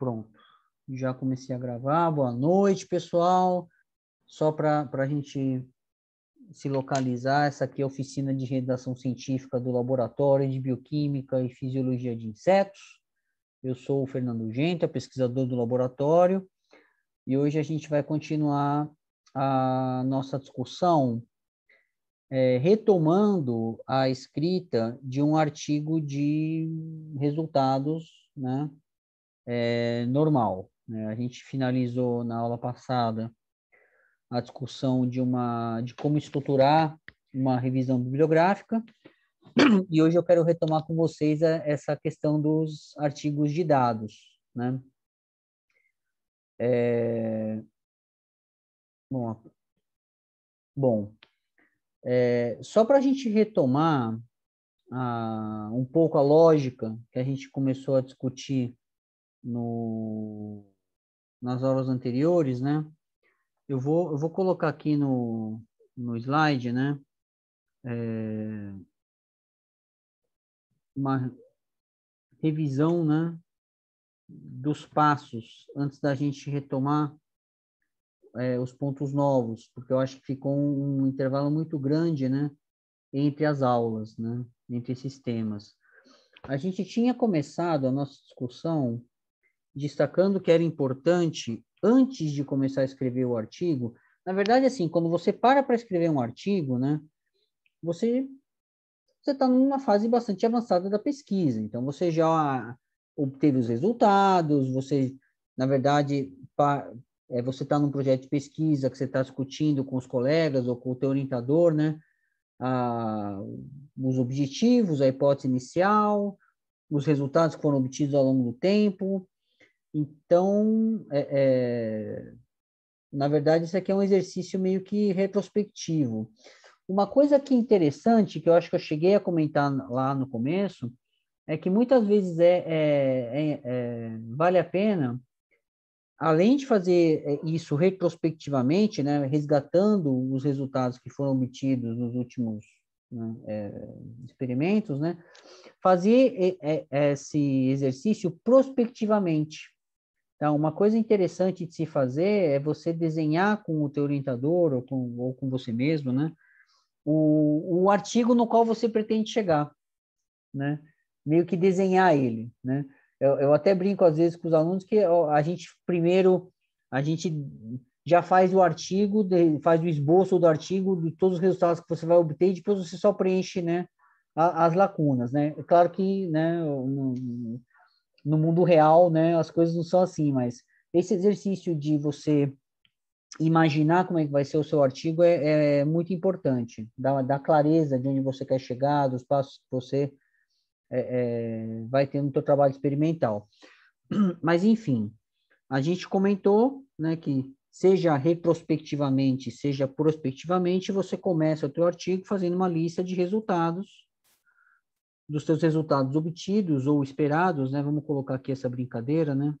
Pronto. Já comecei a gravar. Boa noite, pessoal. Só para a gente se localizar, essa aqui é a oficina de redação científica do Laboratório de Bioquímica e Fisiologia de Insetos. Eu sou o Fernando Genta, é pesquisador do laboratório, e hoje a gente vai continuar a nossa discussão é, retomando a escrita de um artigo de resultados né, é, normal. Né? A gente finalizou na aula passada a discussão de uma de como estruturar uma revisão bibliográfica e hoje eu quero retomar com vocês a, essa questão dos artigos de dados, né? É... Bom, bom é, só para a gente retomar a, um pouco a lógica que a gente começou a discutir no, nas aulas anteriores, né? Eu vou, eu vou colocar aqui no, no slide, né? É, uma revisão, né? Dos passos antes da gente retomar é, os pontos novos, porque eu acho que ficou um, um intervalo muito grande, né? Entre as aulas, né? Entre esses temas. A gente tinha começado a nossa discussão destacando que era importante, antes de começar a escrever o artigo, na verdade, assim, quando você para para escrever um artigo, né, você você está numa fase bastante avançada da pesquisa. Então, você já obteve os resultados, você, na verdade, pa, é, você está num projeto de pesquisa que você está discutindo com os colegas ou com o teu orientador, né, a, os objetivos, a hipótese inicial, os resultados que foram obtidos ao longo do tempo, então, é, é, na verdade, isso aqui é um exercício meio que retrospectivo. Uma coisa que é interessante, que eu acho que eu cheguei a comentar lá no começo, é que muitas vezes é, é, é, é vale a pena, além de fazer é, isso retrospectivamente, né, resgatando os resultados que foram obtidos nos últimos né, é, experimentos, né, fazer esse exercício prospectivamente. Então, uma coisa interessante de se fazer é você desenhar com o teu orientador ou com, ou com você mesmo, né? O, o artigo no qual você pretende chegar, né? Meio que desenhar ele, né? Eu, eu até brinco às vezes com os alunos que a gente primeiro, a gente já faz o artigo, faz o esboço do artigo, de todos os resultados que você vai obter, e depois você só preenche, né? as lacunas, né? É claro que, né, no mundo real, né, as coisas não são assim, mas esse exercício de você imaginar como é que vai ser o seu artigo é, é muito importante, dá clareza de onde você quer chegar, dos passos que você é, é, vai ter no seu trabalho experimental. Mas, enfim, a gente comentou né, que seja retrospectivamente, seja prospectivamente, você começa o seu artigo fazendo uma lista de resultados dos seus resultados obtidos ou esperados, né? Vamos colocar aqui essa brincadeira, né?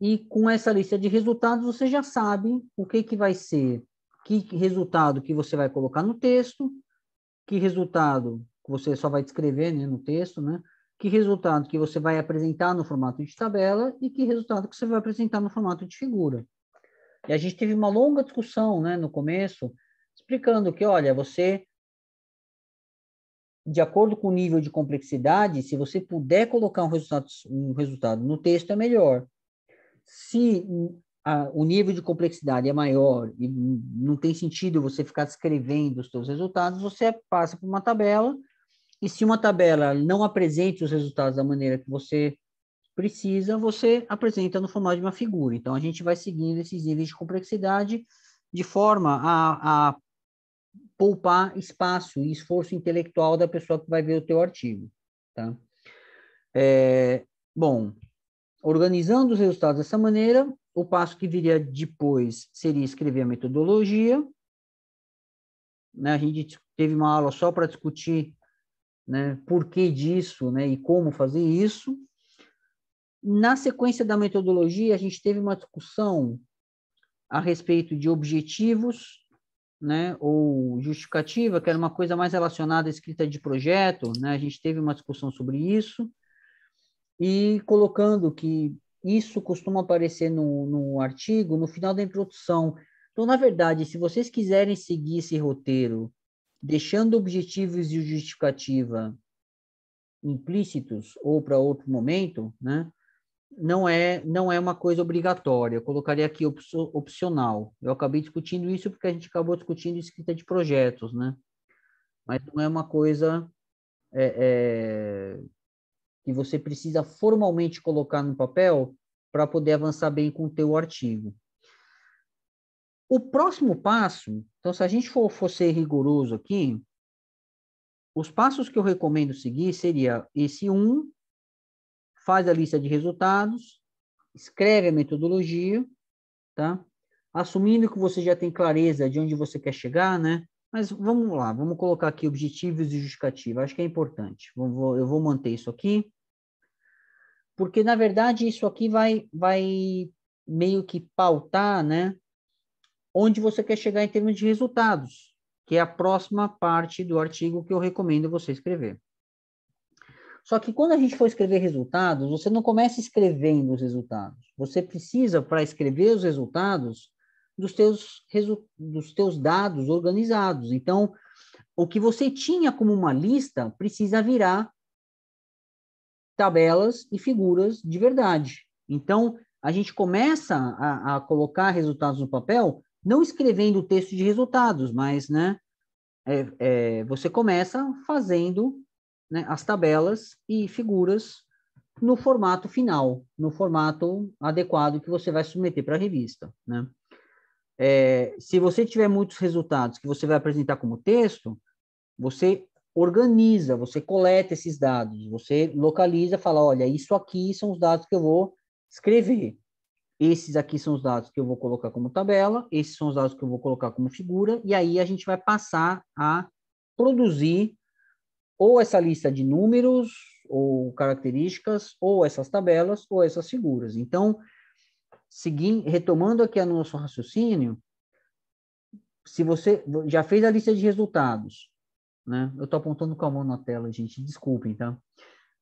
E com essa lista de resultados, você já sabe o que, que vai ser, que resultado que você vai colocar no texto, que resultado você só vai descrever né, no texto, né? Que resultado que você vai apresentar no formato de tabela e que resultado que você vai apresentar no formato de figura. E a gente teve uma longa discussão né, no começo, explicando que, olha, você de acordo com o nível de complexidade, se você puder colocar um resultado, um resultado no texto, é melhor. Se a, o nível de complexidade é maior e não tem sentido você ficar descrevendo os seus resultados, você passa para uma tabela. E se uma tabela não apresenta os resultados da maneira que você precisa, você apresenta no formato de uma figura. Então, a gente vai seguindo esses níveis de complexidade de forma a, a poupar espaço e esforço intelectual da pessoa que vai ver o teu artigo, tá? É, bom, organizando os resultados dessa maneira, o passo que viria depois seria escrever a metodologia. Né? A gente teve uma aula só para discutir né, por que disso né, e como fazer isso. Na sequência da metodologia, a gente teve uma discussão a respeito de objetivos né, ou justificativa, que era uma coisa mais relacionada à escrita de projeto, né, a gente teve uma discussão sobre isso, e colocando que isso costuma aparecer no, no artigo no final da introdução. Então, na verdade, se vocês quiserem seguir esse roteiro, deixando objetivos e justificativa implícitos ou para outro momento, né, não é, não é uma coisa obrigatória. Eu colocaria aqui op opcional. Eu acabei discutindo isso porque a gente acabou discutindo escrita de projetos, né? Mas não é uma coisa é, é, que você precisa formalmente colocar no papel para poder avançar bem com o teu artigo. O próximo passo, então, se a gente for, for ser rigoroso aqui, os passos que eu recomendo seguir seria esse um, faz a lista de resultados, escreve a metodologia, tá? Assumindo que você já tem clareza de onde você quer chegar, né? Mas vamos lá, vamos colocar aqui objetivos e justificativa, acho que é importante. Eu vou manter isso aqui, porque na verdade isso aqui vai, vai meio que pautar, né? Onde você quer chegar em termos de resultados, que é a próxima parte do artigo que eu recomendo você escrever. Só que quando a gente for escrever resultados, você não começa escrevendo os resultados. Você precisa, para escrever os resultados, dos teus, resu dos teus dados organizados. Então, o que você tinha como uma lista precisa virar tabelas e figuras de verdade. Então, a gente começa a, a colocar resultados no papel, não escrevendo o texto de resultados, mas né, é, é, você começa fazendo né, as tabelas e figuras no formato final, no formato adequado que você vai submeter para a revista. Né? É, se você tiver muitos resultados que você vai apresentar como texto, você organiza, você coleta esses dados, você localiza, fala, olha, isso aqui são os dados que eu vou escrever. Esses aqui são os dados que eu vou colocar como tabela, esses são os dados que eu vou colocar como figura, e aí a gente vai passar a produzir ou essa lista de números ou características, ou essas tabelas, ou essas figuras. Então, seguindo, retomando aqui o nosso raciocínio, se você já fez a lista de resultados, né? Eu estou apontando com a mão na tela, gente, desculpem, tá?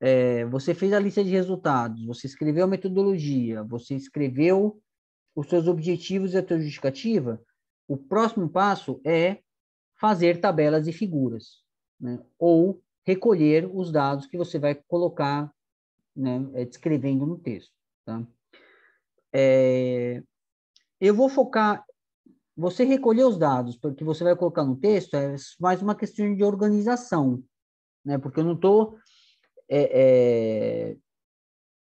É, você fez a lista de resultados, você escreveu a metodologia, você escreveu os seus objetivos e a sua justificativa, o próximo passo é fazer tabelas e figuras, né? ou recolher os dados que você vai colocar, né, é, descrevendo no texto. Tá? É, eu vou focar. Você recolher os dados que você vai colocar no texto é mais uma questão de organização, né? Porque eu não estou é, é,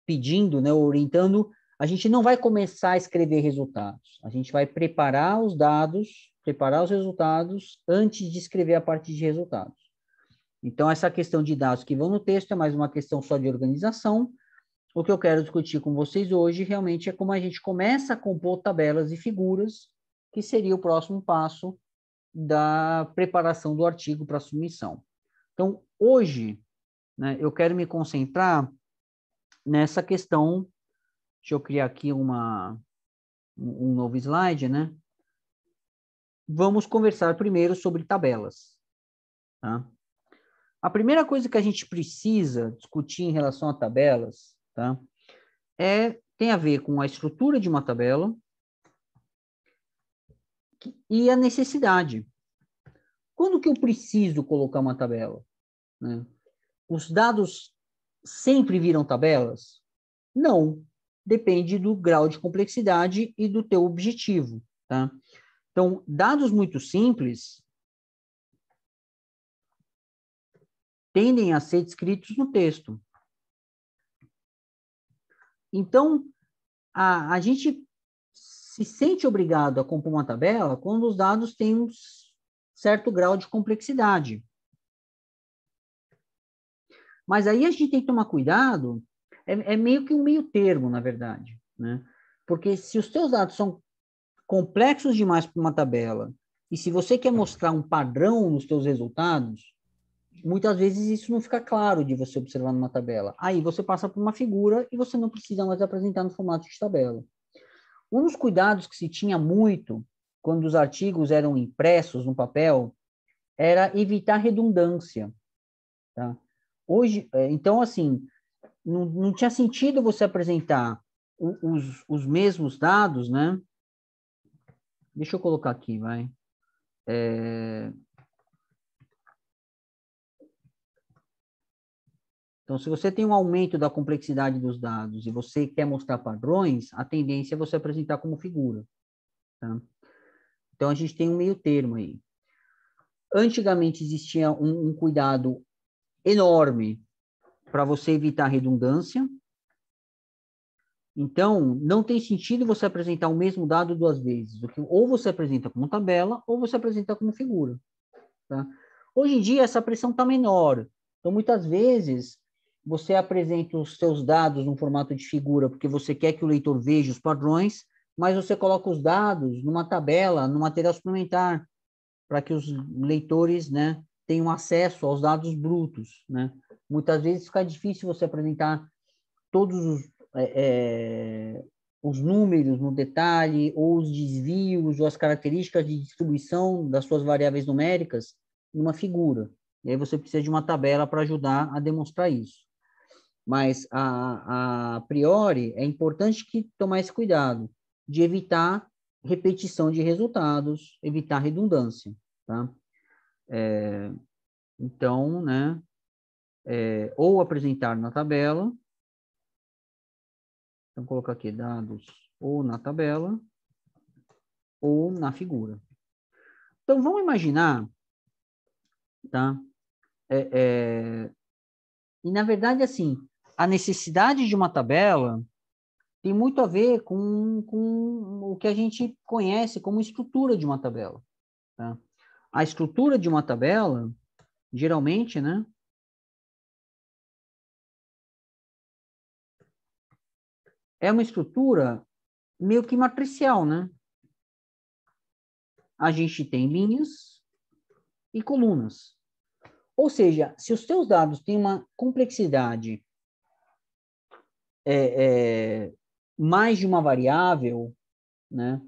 pedindo, né, orientando. A gente não vai começar a escrever resultados. A gente vai preparar os dados, preparar os resultados antes de escrever a parte de resultados. Então, essa questão de dados que vão no texto é mais uma questão só de organização. O que eu quero discutir com vocês hoje realmente é como a gente começa a compor tabelas e figuras, que seria o próximo passo da preparação do artigo para submissão. Então, hoje, né, eu quero me concentrar nessa questão. Deixa eu criar aqui uma, um novo slide, né? Vamos conversar primeiro sobre tabelas. Tá? A primeira coisa que a gente precisa discutir em relação a tabelas, tá? É tem a ver com a estrutura de uma tabela e a necessidade. Quando que eu preciso colocar uma tabela? Né? Os dados sempre viram tabelas? Não, depende do grau de complexidade e do teu objetivo. Tá? Então, dados muito simples, tendem a ser descritos no texto. Então, a, a gente se sente obrigado a compor uma tabela quando os dados têm um certo grau de complexidade. Mas aí a gente tem que tomar cuidado, é, é meio que um meio termo, na verdade. Né? Porque se os seus dados são complexos demais para uma tabela, e se você quer mostrar um padrão nos seus resultados, muitas vezes isso não fica claro de você observar numa tabela. Aí você passa por uma figura e você não precisa mais apresentar no formato de tabela. Um dos cuidados que se tinha muito quando os artigos eram impressos no papel era evitar redundância. Tá? Hoje, é, então, assim, não, não tinha sentido você apresentar os, os mesmos dados, né? Deixa eu colocar aqui, vai. É, Então, se você tem um aumento da complexidade dos dados e você quer mostrar padrões, a tendência é você apresentar como figura. Tá? Então, a gente tem um meio termo aí. Antigamente existia um, um cuidado enorme para você evitar redundância. Então, não tem sentido você apresentar o mesmo dado duas vezes. Ou você apresenta como tabela, ou você apresenta como figura. Tá? Hoje em dia, essa pressão está menor. Então, muitas vezes, você apresenta os seus dados num formato de figura, porque você quer que o leitor veja os padrões, mas você coloca os dados numa tabela, no material suplementar, para que os leitores né, tenham acesso aos dados brutos. Né? Muitas vezes fica difícil você apresentar todos os, é, é, os números no detalhe, ou os desvios, ou as características de distribuição das suas variáveis numéricas numa figura. E aí você precisa de uma tabela para ajudar a demonstrar isso. Mas a, a priori é importante que tomar esse cuidado de evitar repetição de resultados, evitar redundância, tá? É, então, né, é, ou apresentar na tabela, então colocar aqui dados ou na tabela ou na figura. Então, vamos imaginar, tá? É, é e na verdade, assim, a necessidade de uma tabela tem muito a ver com, com o que a gente conhece como estrutura de uma tabela. Tá? A estrutura de uma tabela, geralmente, né? É uma estrutura meio que matricial, né? A gente tem linhas e colunas. Ou seja, se os seus dados têm uma complexidade é, é, mais de uma variável, né?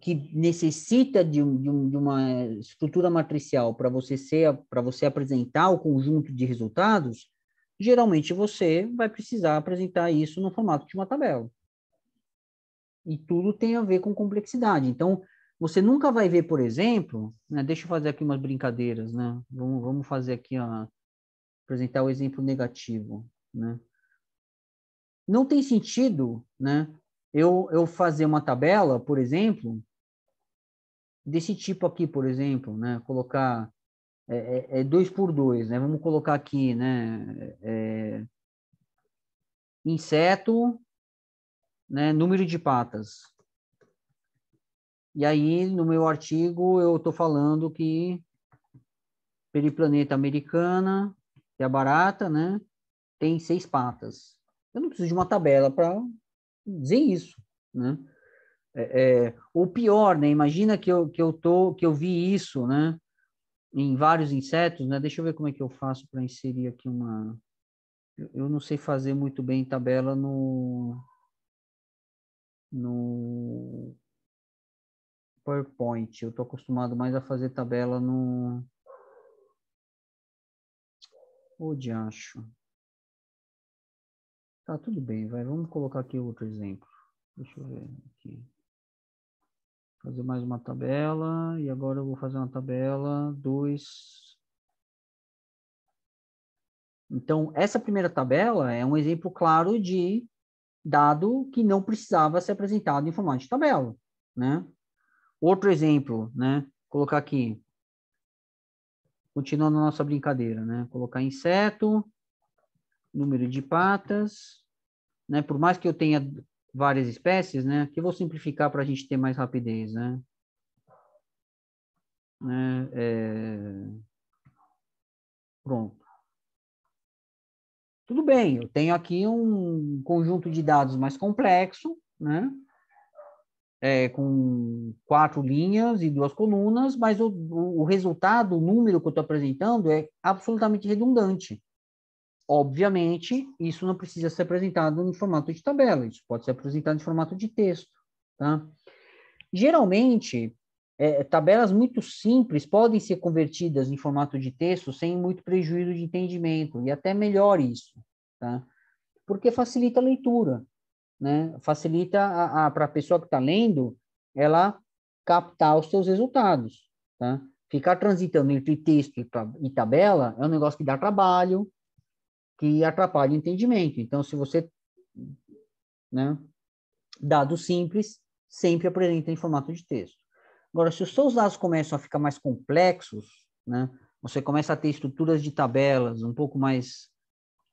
que necessita de, um, de, um, de uma estrutura matricial para você ser para você apresentar o conjunto de resultados, geralmente você vai precisar apresentar isso no formato de uma tabela. E tudo tem a ver com complexidade. Então, você nunca vai ver, por exemplo, né, deixa eu fazer aqui umas brincadeiras, né? Vamos, vamos fazer aqui apresentar o exemplo negativo, né? não tem sentido né, eu, eu fazer uma tabela, por exemplo, desse tipo aqui, por exemplo, né, colocar é, é, é dois por dois, né? Vamos colocar aqui, né? É, inseto, né? Número de patas. E aí, no meu artigo, eu estou falando que periplaneta americana, que é a barata, né? Tem seis patas. Eu não preciso de uma tabela para dizer isso, né? É, é, ou pior, né? Imagina que eu, que eu tô, que eu vi isso, né? Em vários insetos, né? Deixa eu ver como é que eu faço para inserir aqui uma. Eu não sei fazer muito bem tabela no no PowerPoint. Eu estou acostumado mais a fazer tabela no. Ô, acho tá tudo bem, vai. Vamos colocar aqui outro exemplo. Deixa eu ver aqui. Fazer mais uma tabela. E agora eu vou fazer uma tabela 2. Então, essa primeira tabela é um exemplo claro de dado que não precisava ser apresentado em formato de tabela, né? Outro exemplo, né? Colocar aqui, continuando a nossa brincadeira, né? Colocar inseto, número de patas, né? Por mais que eu tenha várias espécies, né? Que eu vou simplificar para a gente ter mais rapidez, né? né? É... Pronto. Tudo bem, eu tenho aqui um conjunto de dados mais complexo, né? É, com quatro linhas e duas colunas, mas o, o resultado, o número que eu estou apresentando é absolutamente redundante. Obviamente, isso não precisa ser apresentado em formato de tabela, isso pode ser apresentado em formato de texto. Tá? Geralmente, é, tabelas muito simples podem ser convertidas em formato de texto sem muito prejuízo de entendimento, e até melhor isso, tá? porque facilita a leitura, né? facilita a para a pessoa que está lendo, ela captar os seus resultados. Tá? Ficar transitando entre texto e tabela é um negócio que dá trabalho, que atrapalha o entendimento. Então, se você, né, dados simples sempre apresenta em formato de texto. Agora, se os seus dados começam a ficar mais complexos, né, você começa a ter estruturas de tabelas um pouco mais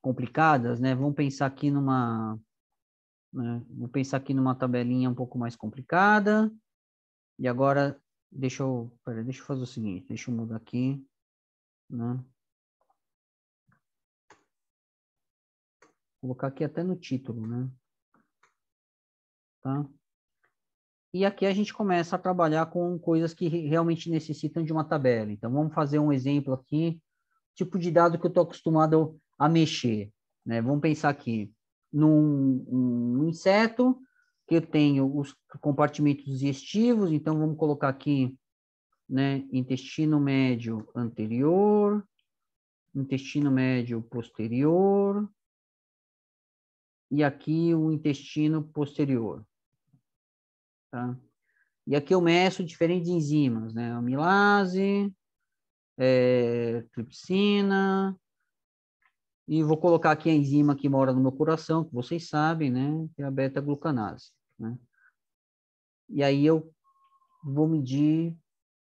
complicadas, né? Vamos pensar aqui numa, né, vou pensar aqui numa tabelinha um pouco mais complicada. E agora, deixa eu, pera, deixa eu fazer o seguinte, deixa eu mudar aqui, né? colocar aqui até no título, né? Tá? E aqui a gente começa a trabalhar com coisas que realmente necessitam de uma tabela. Então, vamos fazer um exemplo aqui, tipo de dado que eu estou acostumado a mexer. Né? Vamos pensar aqui num um inseto, que eu tenho os compartimentos digestivos, então vamos colocar aqui, né, intestino médio anterior, intestino médio posterior, e aqui o intestino posterior. Tá? E aqui eu meço diferentes enzimas, né? Amilase, é, tripsina, e vou colocar aqui a enzima que mora no meu coração, que vocês sabem, né? Que é a beta-glucanase, né? E aí eu vou medir,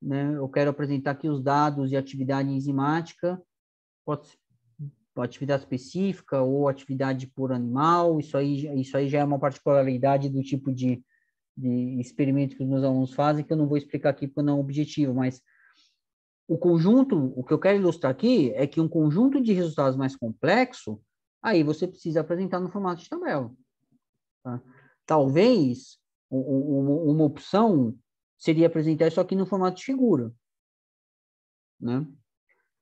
né? Eu quero apresentar aqui os dados de atividade enzimática. Pode, Tipo, atividade específica ou atividade por animal, isso aí, isso aí já é uma particularidade do tipo de, de experimento que os meus alunos fazem, que eu não vou explicar aqui porque não é objetivo, mas o conjunto, o que eu quero ilustrar aqui é que um conjunto de resultados mais complexo, aí você precisa apresentar no formato de tabela. Tá? Talvez uma opção seria apresentar isso aqui no formato de figura. Né?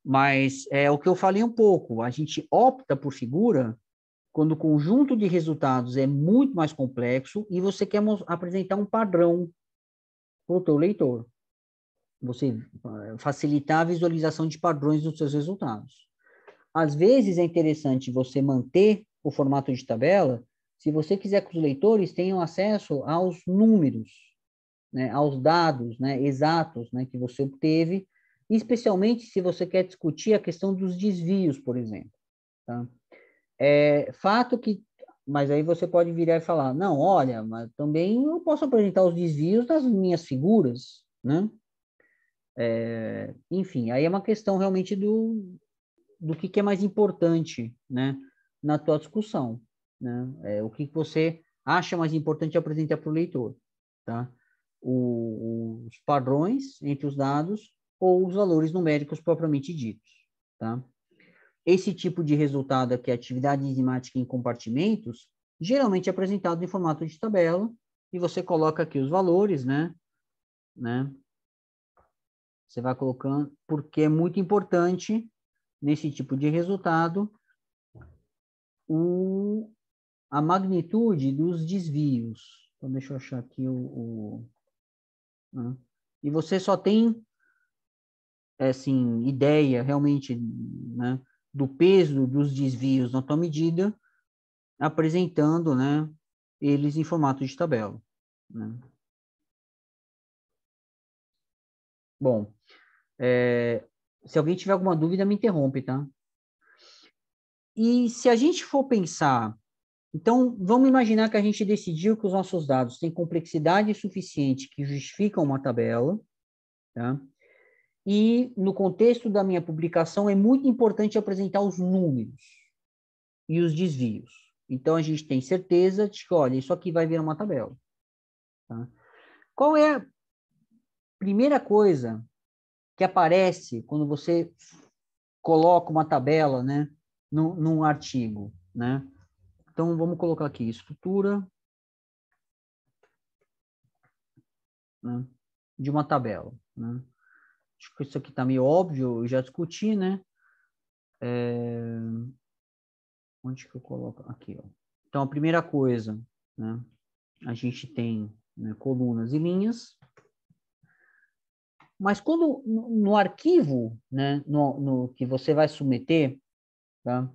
Mas é o que eu falei um pouco, a gente opta por figura quando o conjunto de resultados é muito mais complexo e você quer apresentar um padrão para o teu leitor. Você eh, facilitar a visualização de padrões dos seus resultados. Às vezes é interessante você manter o formato de tabela se você quiser que os leitores tenham acesso aos números, né, aos dados né, exatos né, que você obteve especialmente se você quer discutir a questão dos desvios, por exemplo. Tá? É fato que, mas aí você pode virar e falar, não, olha, mas também eu posso apresentar os desvios das minhas figuras, né? É, enfim, aí é uma questão realmente do, do que, que é mais importante, né? Na tua discussão, né? É, o que, que você acha mais importante apresentar para o leitor, tá? O, os padrões entre os dados ou os valores numéricos propriamente ditos. Tá? Esse tipo de resultado aqui, atividade enzimática em compartimentos, geralmente é apresentado em formato de tabela, e você coloca aqui os valores, né? né? Você vai colocando, porque é muito importante nesse tipo de resultado o, a magnitude dos desvios. Então, deixa eu achar aqui o. o né? E você só tem é, assim, ideia realmente né, do peso dos desvios na tua medida, apresentando né, eles em formato de tabela. Né? Bom, é, se alguém tiver alguma dúvida, me interrompe, tá? E se a gente for pensar, então vamos imaginar que a gente decidiu que os nossos dados têm complexidade suficiente que justificam uma tabela, tá? E, no contexto da minha publicação, é muito importante apresentar os números e os desvios. Então, a gente tem certeza de que, olha, isso aqui vai virar uma tabela. Tá? Qual é a primeira coisa que aparece quando você coloca uma tabela né, num, num artigo? Né? Então, vamos colocar aqui estrutura né, de uma tabela. Né? acho que isso aqui tá meio óbvio, eu já discuti, né? É... Onde que eu coloco? Aqui, ó. Então, a primeira coisa, né? A gente tem né, colunas e linhas. Mas quando no, no arquivo, né, no, no, que você vai submeter, tá?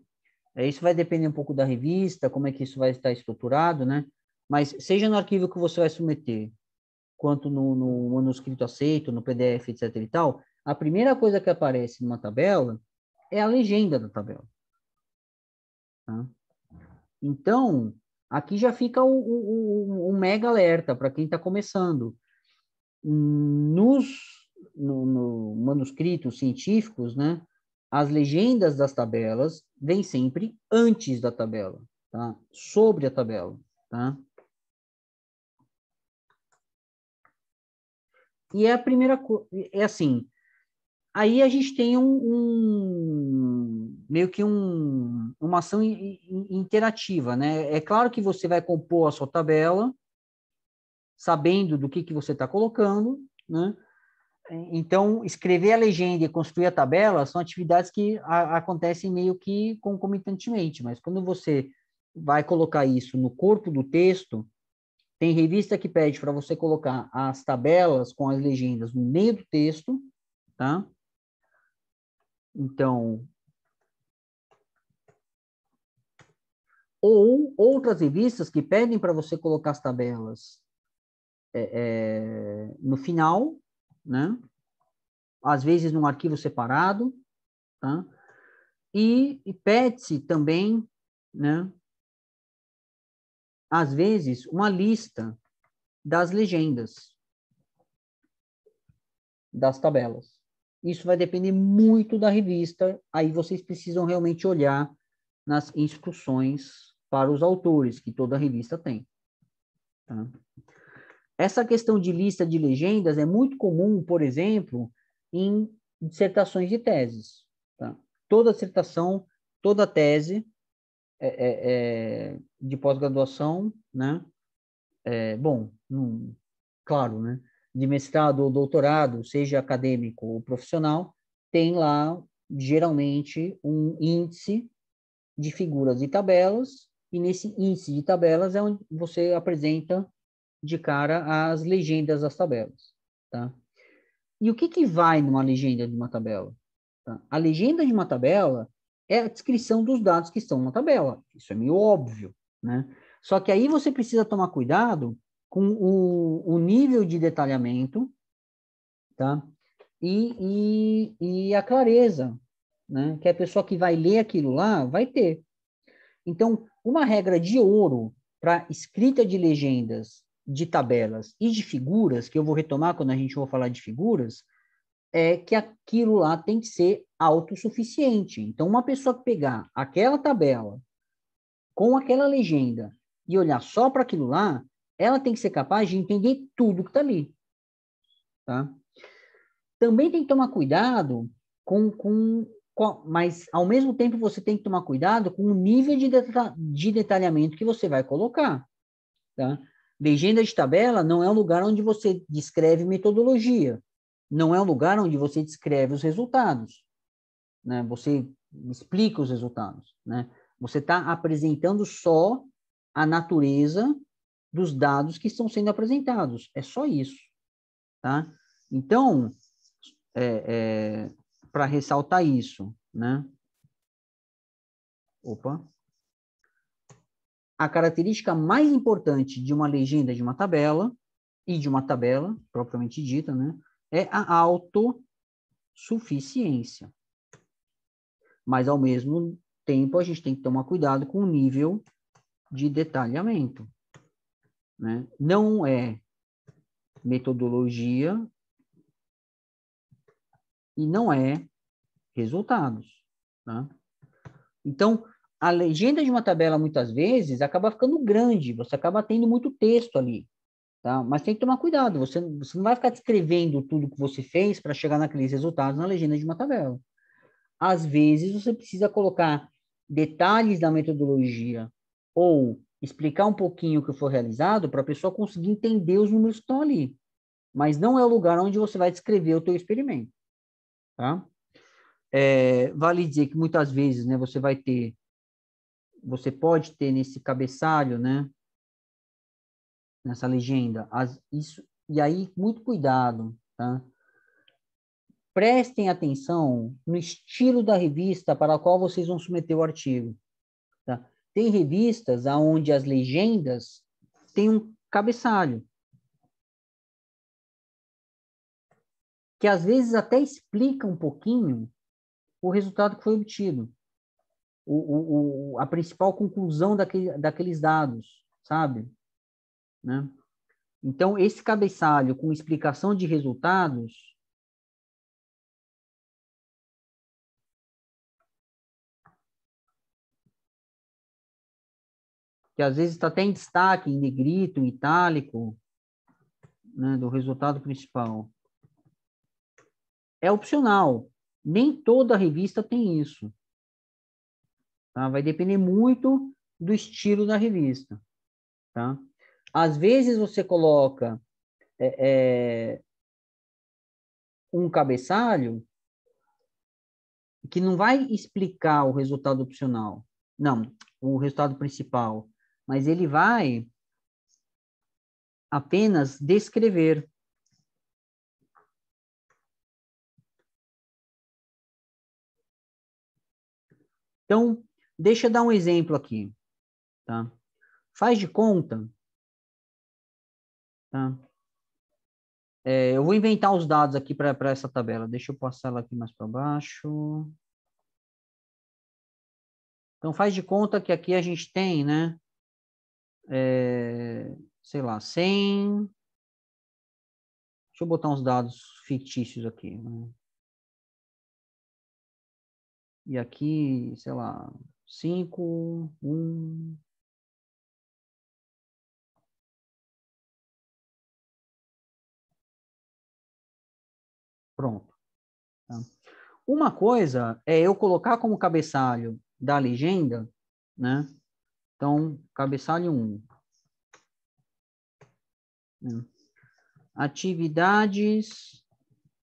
É, isso vai depender um pouco da revista, como é que isso vai estar estruturado, né? Mas seja no arquivo que você vai submeter quanto no, no manuscrito aceito, no PDF, etc. e tal, a primeira coisa que aparece numa tabela é a legenda da tabela. Tá? Então, aqui já fica o, o, o, um mega alerta para quem está começando. Nos no, no manuscritos científicos, né, as legendas das tabelas vêm sempre antes da tabela, tá? sobre a tabela. Tá? E é a primeira coisa, é assim, aí a gente tem um, um meio que um, uma ação interativa, né? É claro que você vai compor a sua tabela, sabendo do que, que você está colocando, né? Então, escrever a legenda e construir a tabela são atividades que a, acontecem meio que concomitantemente, mas quando você vai colocar isso no corpo do texto, tem revista que pede para você colocar as tabelas com as legendas no meio do texto, tá? Então, ou outras revistas que pedem para você colocar as tabelas é, é, no final, né? Às vezes num arquivo separado, tá? E, e pede-se também, né? às vezes, uma lista das legendas das tabelas. Isso vai depender muito da revista, aí vocês precisam realmente olhar nas instruções para os autores, que toda revista tem. Tá? Essa questão de lista de legendas é muito comum, por exemplo, em dissertações de teses. Tá? Toda dissertação, toda tese é, é, é, de pós-graduação, né? É, bom, num, claro, né? De mestrado ou doutorado, seja acadêmico ou profissional, tem lá geralmente um índice de figuras e tabelas, e nesse índice de tabelas é onde você apresenta de cara as legendas das tabelas, tá? E o que, que vai numa legenda de uma tabela? Tá? A legenda de uma tabela é a descrição dos dados que estão na tabela. Isso é meio óbvio, né? Só que aí você precisa tomar cuidado com o, o nível de detalhamento, tá? E, e, e a clareza, né? Que a pessoa que vai ler aquilo lá vai ter. Então, uma regra de ouro para escrita de legendas, de tabelas e de figuras, que eu vou retomar quando a gente for falar de figuras, é que aquilo lá tem que ser autossuficiente. Então, uma pessoa que pegar aquela tabela com aquela legenda e olhar só para aquilo lá, ela tem que ser capaz de entender tudo que está ali. Tá? Também tem que tomar cuidado com, com, com, Mas, ao mesmo tempo, você tem que tomar cuidado com o nível de, deta de detalhamento que você vai colocar. Tá? Legenda de tabela não é um lugar onde você descreve metodologia não é um lugar onde você descreve os resultados, né? Você explica os resultados, né? Você está apresentando só a natureza dos dados que estão sendo apresentados. É só isso, tá? Então, é, é, para ressaltar isso, né? Opa. A característica mais importante de uma legenda de uma tabela e de uma tabela propriamente dita, né? é a autossuficiência. Mas, ao mesmo tempo, a gente tem que tomar cuidado com o nível de detalhamento. Né? Não é metodologia e não é resultados. Né? Então, a legenda de uma tabela, muitas vezes, acaba ficando grande, você acaba tendo muito texto ali. Tá? Mas tem que tomar cuidado, você, você não vai ficar descrevendo tudo que você fez para chegar naqueles resultados na legenda de uma tabela. Às vezes, você precisa colocar detalhes da metodologia ou explicar um pouquinho o que foi realizado para a pessoa conseguir entender os números que estão ali. Mas não é o lugar onde você vai descrever o teu experimento. Tá? É, vale dizer que muitas vezes né, você vai ter, você pode ter nesse cabeçalho, né, nessa legenda. As, isso, e aí, muito cuidado, tá? Prestem atenção no estilo da revista para a qual vocês vão submeter o artigo. Tá? Tem revistas onde as legendas têm um cabeçalho. Que às vezes até explica um pouquinho o resultado que foi obtido. O, o, o, a principal conclusão daquele, daqueles dados, sabe? Né? Então, esse cabeçalho com explicação de resultados que às vezes está até em destaque, em negrito, em itálico, né, do resultado principal. É opcional. Nem toda revista tem isso. Tá? Vai depender muito do estilo da revista. Tá? Às vezes você coloca é, é, um cabeçalho que não vai explicar o resultado opcional, não, o resultado principal, mas ele vai apenas descrever. Então, deixa eu dar um exemplo aqui, tá? Faz de conta Tá? É, eu vou inventar os dados aqui para essa tabela. Deixa eu passar ela aqui mais para baixo. Então, faz de conta que aqui a gente tem, né? É, sei lá, 100. Deixa eu botar uns dados fictícios aqui. Né? E aqui, sei lá, 5, 1, Pronto. Tá? Uma coisa é eu colocar como cabeçalho da legenda, né? Então, cabeçalho 1. Né? Atividades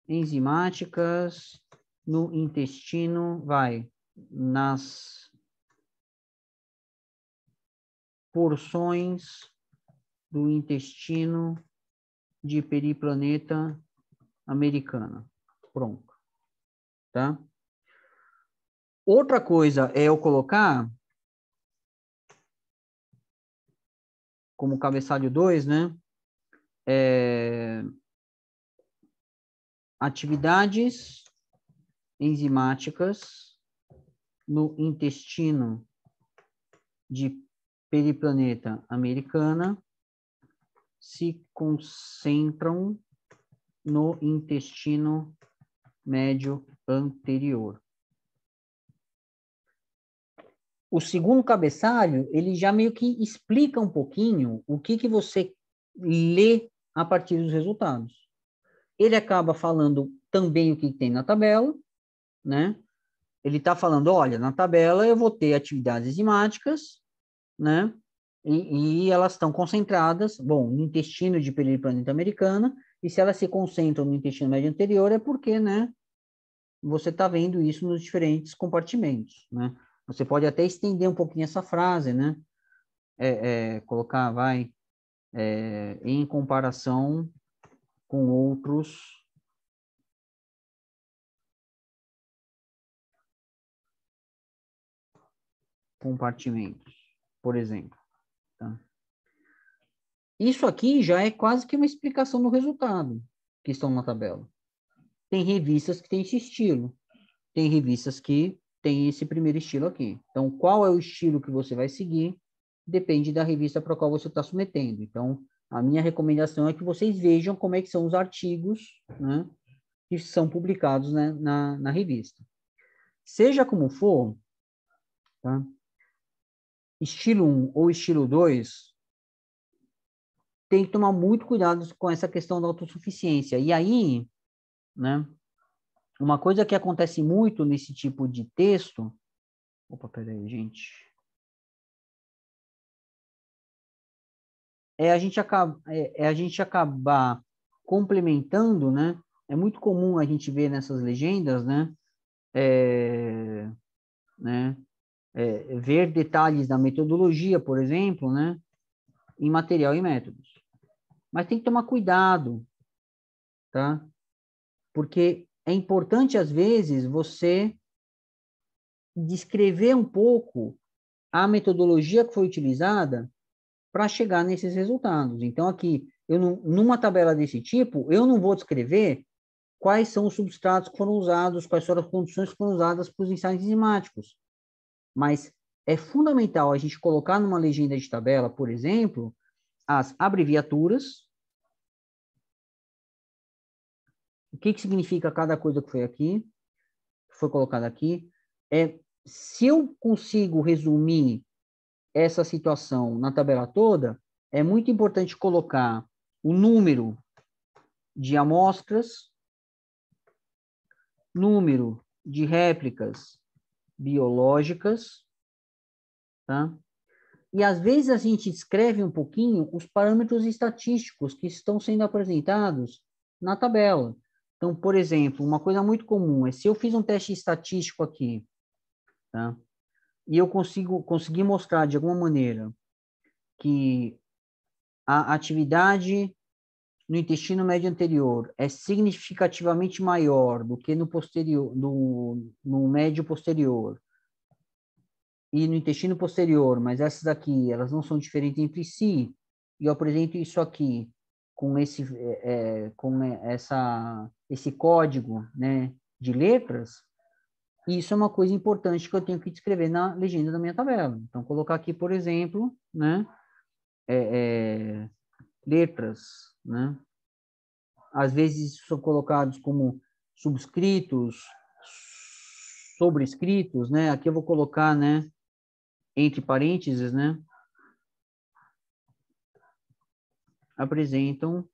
enzimáticas no intestino, vai, nas porções do intestino de periplaneta americana. Pronto. Tá? Outra coisa é eu colocar como cabeçalho 2, né? É, atividades enzimáticas no intestino de periplaneta americana se concentram no intestino médio anterior. O segundo cabeçalho, ele já meio que explica um pouquinho o que, que você lê a partir dos resultados. Ele acaba falando também o que tem na tabela, né? Ele está falando, olha, na tabela eu vou ter atividades enzimáticas, né? E, e elas estão concentradas, bom, no intestino de periplanta americana, e se elas se concentram no intestino médio anterior, é porque, né, você está vendo isso nos diferentes compartimentos, né? Você pode até estender um pouquinho essa frase, né? É, é, colocar, vai, é, em comparação com outros compartimentos, por exemplo. Isso aqui já é quase que uma explicação do resultado que estão na tabela. Tem revistas que têm esse estilo, tem revistas que têm esse primeiro estilo aqui. Então, qual é o estilo que você vai seguir? Depende da revista para qual você está submetendo. Então, a minha recomendação é que vocês vejam como é que são os artigos né, que são publicados né, na, na revista. Seja como for, tá? estilo 1 ou estilo 2, tem que tomar muito cuidado com essa questão da autossuficiência. E aí, né, uma coisa que acontece muito nesse tipo de texto. Opa, peraí, gente. É a gente, acaba, é, é a gente acabar complementando, né? É muito comum a gente ver nessas legendas, né? É, né? É, ver detalhes da metodologia, por exemplo, né? em material e métodos. Mas tem que tomar cuidado, tá? Porque é importante, às vezes, você descrever um pouco a metodologia que foi utilizada para chegar nesses resultados. Então, aqui, eu não, numa tabela desse tipo, eu não vou descrever quais são os substratos que foram usados, quais foram as condições que foram usadas para os ensaios enzimáticos. Mas é fundamental a gente colocar numa legenda de tabela, por exemplo, as abreviaturas. O que, que significa cada coisa que foi aqui, que foi colocada aqui. É, se eu consigo resumir essa situação na tabela toda, é muito importante colocar o número de amostras, número de réplicas biológicas, Tá? E às vezes a gente descreve um pouquinho os parâmetros estatísticos que estão sendo apresentados na tabela. Então, por exemplo, uma coisa muito comum é se eu fiz um teste estatístico aqui, tá? e eu consigo conseguir mostrar de alguma maneira que a atividade no intestino médio anterior é significativamente maior do que no posterior, no, no médio posterior, e no intestino posterior, mas essas aqui, elas não são diferentes entre si, e eu apresento isso aqui com esse, é, é com essa, esse código né, de letras, isso é uma coisa importante que eu tenho que descrever na legenda da minha tabela. Então, colocar aqui, por exemplo, né, é, é, letras, né? Às vezes são colocados como subscritos, sobrescritos, né? Aqui eu vou colocar, né? entre parênteses, né? Apresentam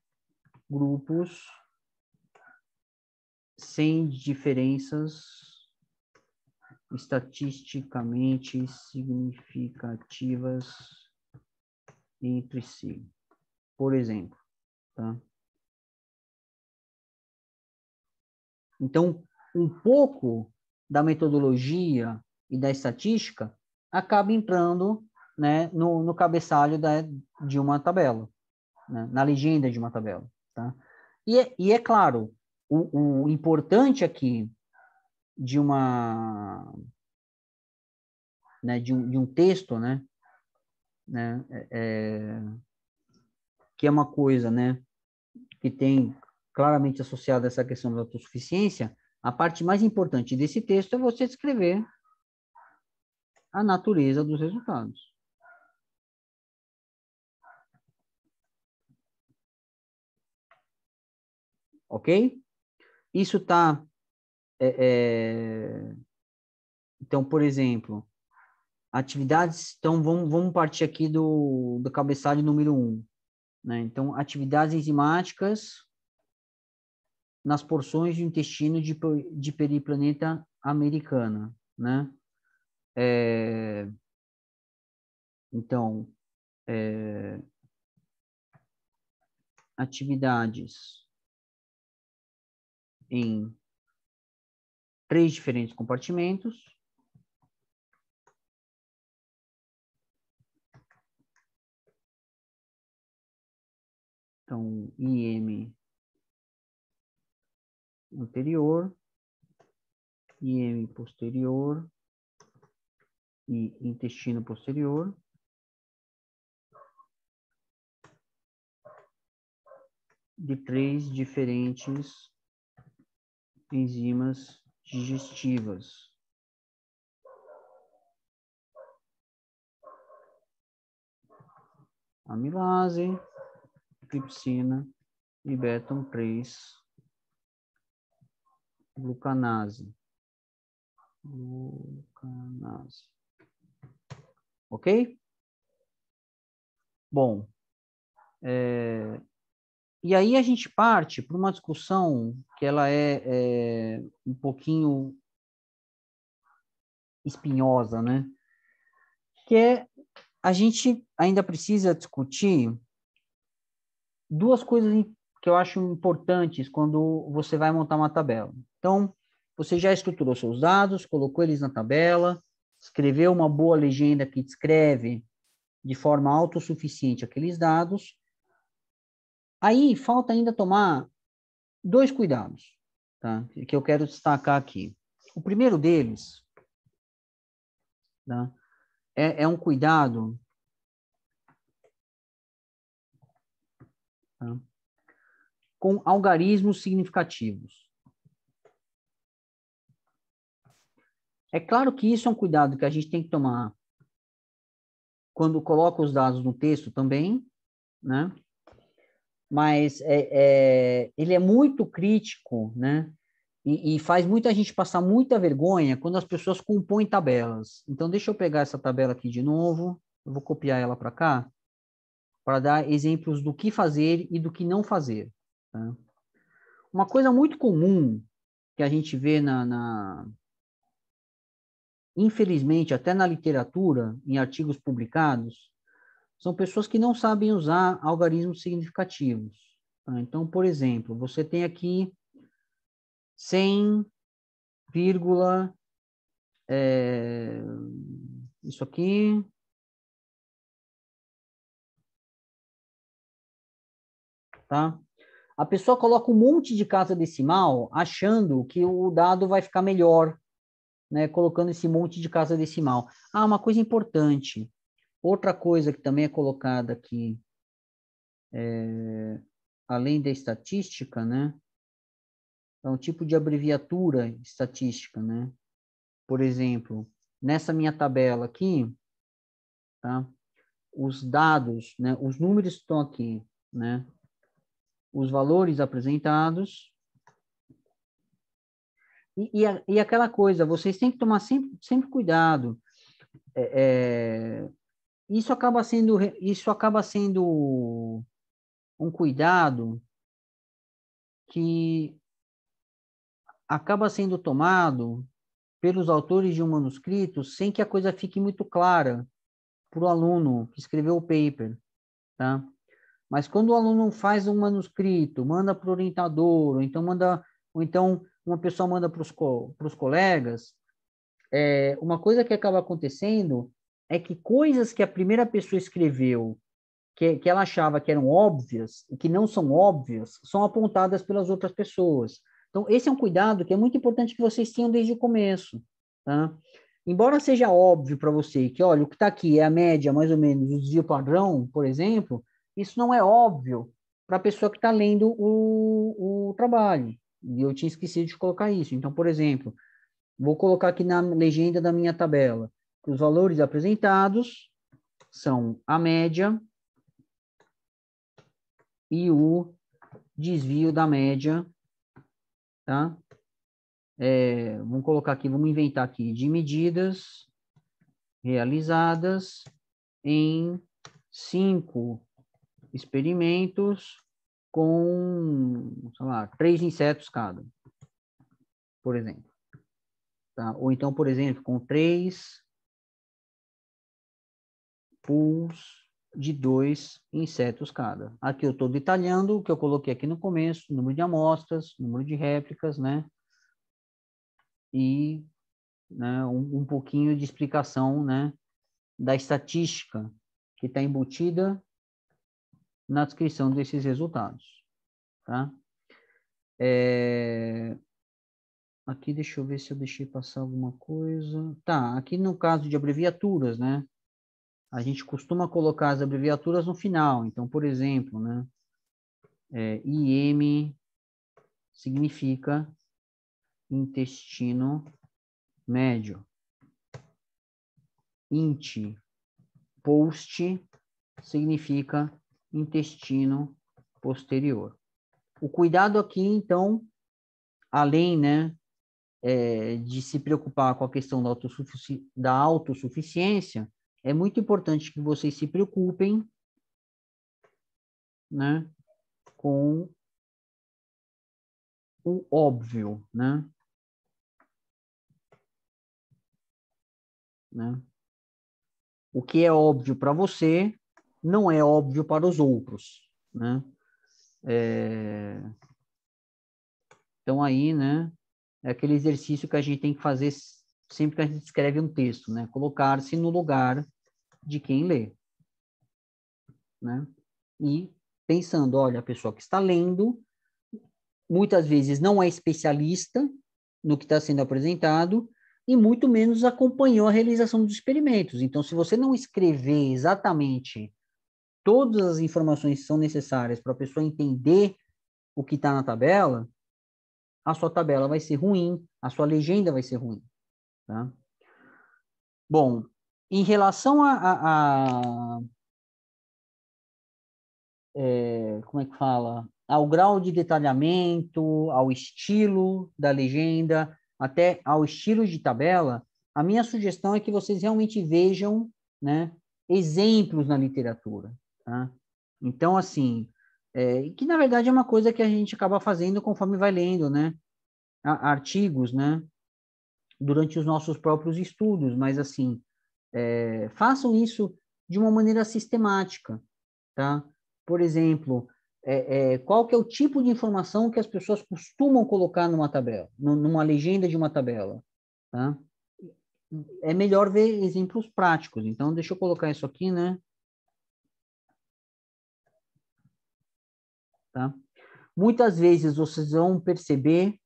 grupos sem diferenças estatisticamente significativas entre si. Por exemplo, tá? Então, um pouco da metodologia e da estatística acaba entrando né, no, no cabeçalho da, de uma tabela, né, na legenda de uma tabela. Tá? E, é, e é claro, o, o importante aqui de uma né, de, um, de um texto, né, né, é, é que é uma coisa, né, que tem claramente associada essa questão da autossuficiência, a parte mais importante desse texto é você escrever a natureza dos resultados. Ok? Isso está. É, é... Então, por exemplo, atividades. Então, vamos, vamos partir aqui do, do cabeçalho número 1. Um, né? Então, atividades enzimáticas nas porções do intestino de, de periplaneta americana. Né? É... Então, é... atividades em três diferentes compartimentos. Então, IM anterior, IM posterior, e intestino posterior. De três diferentes enzimas digestivas. Amilase, tripsina e beta 3 glucanase. Glucanase. Ok? Bom, é, e aí a gente parte para uma discussão que ela é, é um pouquinho espinhosa, né? Que é a gente ainda precisa discutir duas coisas que eu acho importantes quando você vai montar uma tabela. Então, você já estruturou seus dados, colocou eles na tabela, escrever uma boa legenda que descreve de forma autossuficiente aqueles dados. Aí falta ainda tomar dois cuidados, tá? que eu quero destacar aqui. O primeiro deles tá? é, é um cuidado tá? com algarismos significativos. É claro que isso é um cuidado que a gente tem que tomar quando coloca os dados no texto também, né? Mas é, é, ele é muito crítico, né? E, e, faz muita gente passar muita vergonha quando as pessoas compõem tabelas. Então, deixa eu pegar essa tabela aqui de novo, eu vou copiar ela para cá, para dar exemplos do que fazer e do que não fazer. Tá? Uma coisa muito comum que a gente vê na, na infelizmente, até na literatura, em artigos publicados, são pessoas que não sabem usar algarismos significativos. Tá? Então, por exemplo, você tem aqui 100, vírgula, é, isso aqui, tá? A pessoa coloca um monte de casa decimal achando que o dado vai ficar melhor, né, colocando esse monte de casa decimal. Ah, uma coisa importante. Outra coisa que também é colocada aqui, é, além da estatística, né? É um tipo de abreviatura estatística, né? Por exemplo, nessa minha tabela aqui, tá? Os dados, né? Os números estão aqui, né? Os valores apresentados, e, e, a, e aquela coisa, vocês têm que tomar sempre, sempre cuidado. É, é, isso acaba sendo isso acaba sendo um cuidado que acaba sendo tomado pelos autores de um manuscrito sem que a coisa fique muito clara para o aluno que escreveu o paper, tá? Mas quando o aluno faz um manuscrito, manda para o orientador, ou então manda, ou então uma pessoa manda para os co colegas. É, uma coisa que acaba acontecendo é que coisas que a primeira pessoa escreveu, que, que ela achava que eram óbvias, e que não são óbvias, são apontadas pelas outras pessoas. Então, esse é um cuidado que é muito importante que vocês tenham desde o começo. Tá? Embora seja óbvio para você que, olha, o que está aqui é a média, mais ou menos, o desvio padrão, por exemplo, isso não é óbvio para a pessoa que está lendo o, o trabalho. E eu tinha esquecido de colocar isso. Então, por exemplo, vou colocar aqui na legenda da minha tabela que os valores apresentados são a média e o desvio da média, tá? É, vamos colocar aqui, vamos inventar aqui, de medidas realizadas em cinco experimentos com, sei lá, três insetos cada, por exemplo. Tá? Ou então, por exemplo, com três pools de dois insetos cada. Aqui eu estou detalhando o que eu coloquei aqui no começo, número de amostras, número de réplicas, né? E né, um, um pouquinho de explicação, né? Da estatística que está embutida na descrição desses resultados. Tá? É... Aqui deixa eu ver se eu deixei passar alguma coisa. Tá, aqui no caso de abreviaturas, né? A gente costuma colocar as abreviaturas no final. Então, por exemplo, né? É, IM significa intestino médio. INT, post, significa intestino posterior. O cuidado aqui, então, além né, é, de se preocupar com a questão da, autossufici da autossuficiência, é muito importante que vocês se preocupem né, com o óbvio, né? né? O que é óbvio para você não é óbvio para os outros, né? É... Então aí, né, é aquele exercício que a gente tem que fazer sempre que a gente escreve um texto, né? Colocar-se no lugar de quem lê, né? E pensando, olha, a pessoa que está lendo muitas vezes não é especialista no que está sendo apresentado e muito menos acompanhou a realização dos experimentos. Então, se você não escrever exatamente todas as informações que são necessárias para a pessoa entender o que está na tabela, a sua tabela vai ser ruim, a sua legenda vai ser ruim. Tá? Bom, em relação a, a, a é, como é que fala? Ao grau de detalhamento, ao estilo da legenda, até ao estilo de tabela, a minha sugestão é que vocês realmente vejam né, exemplos na literatura. Tá? Então, assim, é, que na verdade é uma coisa que a gente acaba fazendo conforme vai lendo, né? Artigos, né? Durante os nossos próprios estudos, mas assim, é, façam isso de uma maneira sistemática, tá? Por exemplo, é, é, qual que é o tipo de informação que as pessoas costumam colocar numa tabela, numa legenda de uma tabela, tá? É melhor ver exemplos práticos. Então, deixa eu colocar isso aqui, né? Tá? Muitas vezes vocês vão perceber,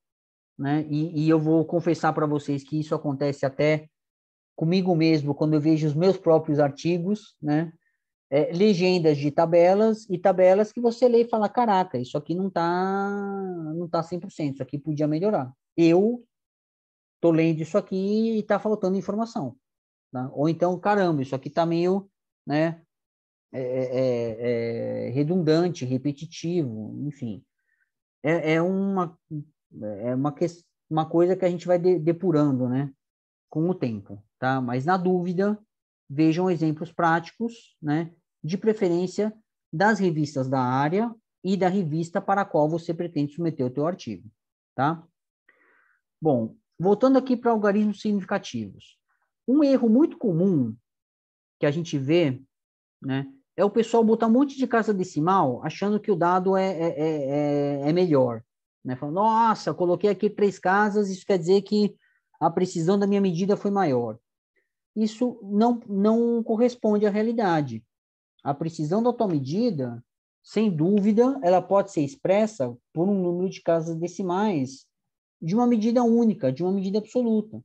né, e, e eu vou confessar para vocês que isso acontece até comigo mesmo, quando eu vejo os meus próprios artigos, né, é, legendas de tabelas e tabelas que você lê e fala, caraca, isso aqui não está não tá 100%, isso aqui podia melhorar. Eu tô lendo isso aqui e está faltando informação. Tá? Ou então, caramba, isso aqui está meio, né, é é, é, é, redundante, repetitivo, enfim. É, é uma, é uma, que, uma coisa que a gente vai de, depurando, né? Com o tempo, tá? Mas na dúvida, vejam exemplos práticos, né? De preferência das revistas da área e da revista para a qual você pretende submeter o teu artigo, tá? Bom, voltando aqui para algarismos significativos. Um erro muito comum que a gente vê, né, é o pessoal botar um monte de casa decimal achando que o dado é, é, é, é, é melhor. Né? Falando, nossa, coloquei aqui três casas, isso quer dizer que a precisão da minha medida foi maior. Isso não, não corresponde à realidade. A precisão da tua medida, sem dúvida, ela pode ser expressa por um número de casas decimais de uma medida única, de uma medida absoluta.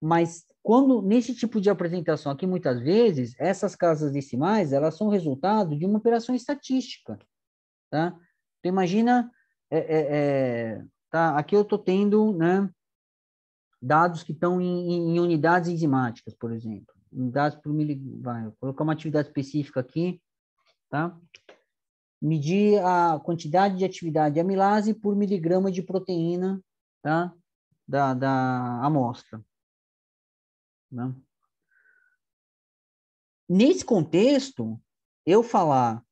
Mas quando nesse tipo de apresentação aqui, muitas vezes, essas casas decimais, elas são resultado de uma operação estatística. Tá? Então, imagina, é, é, é, tá? aqui eu estou tendo né, dados que estão em, em, unidades enzimáticas, por exemplo. dados por miligrama. Vou colocar uma atividade específica aqui. Tá? Medir a quantidade de atividade de amilase por miligrama de proteína tá? da, da amostra. Né? Nesse contexto, eu falar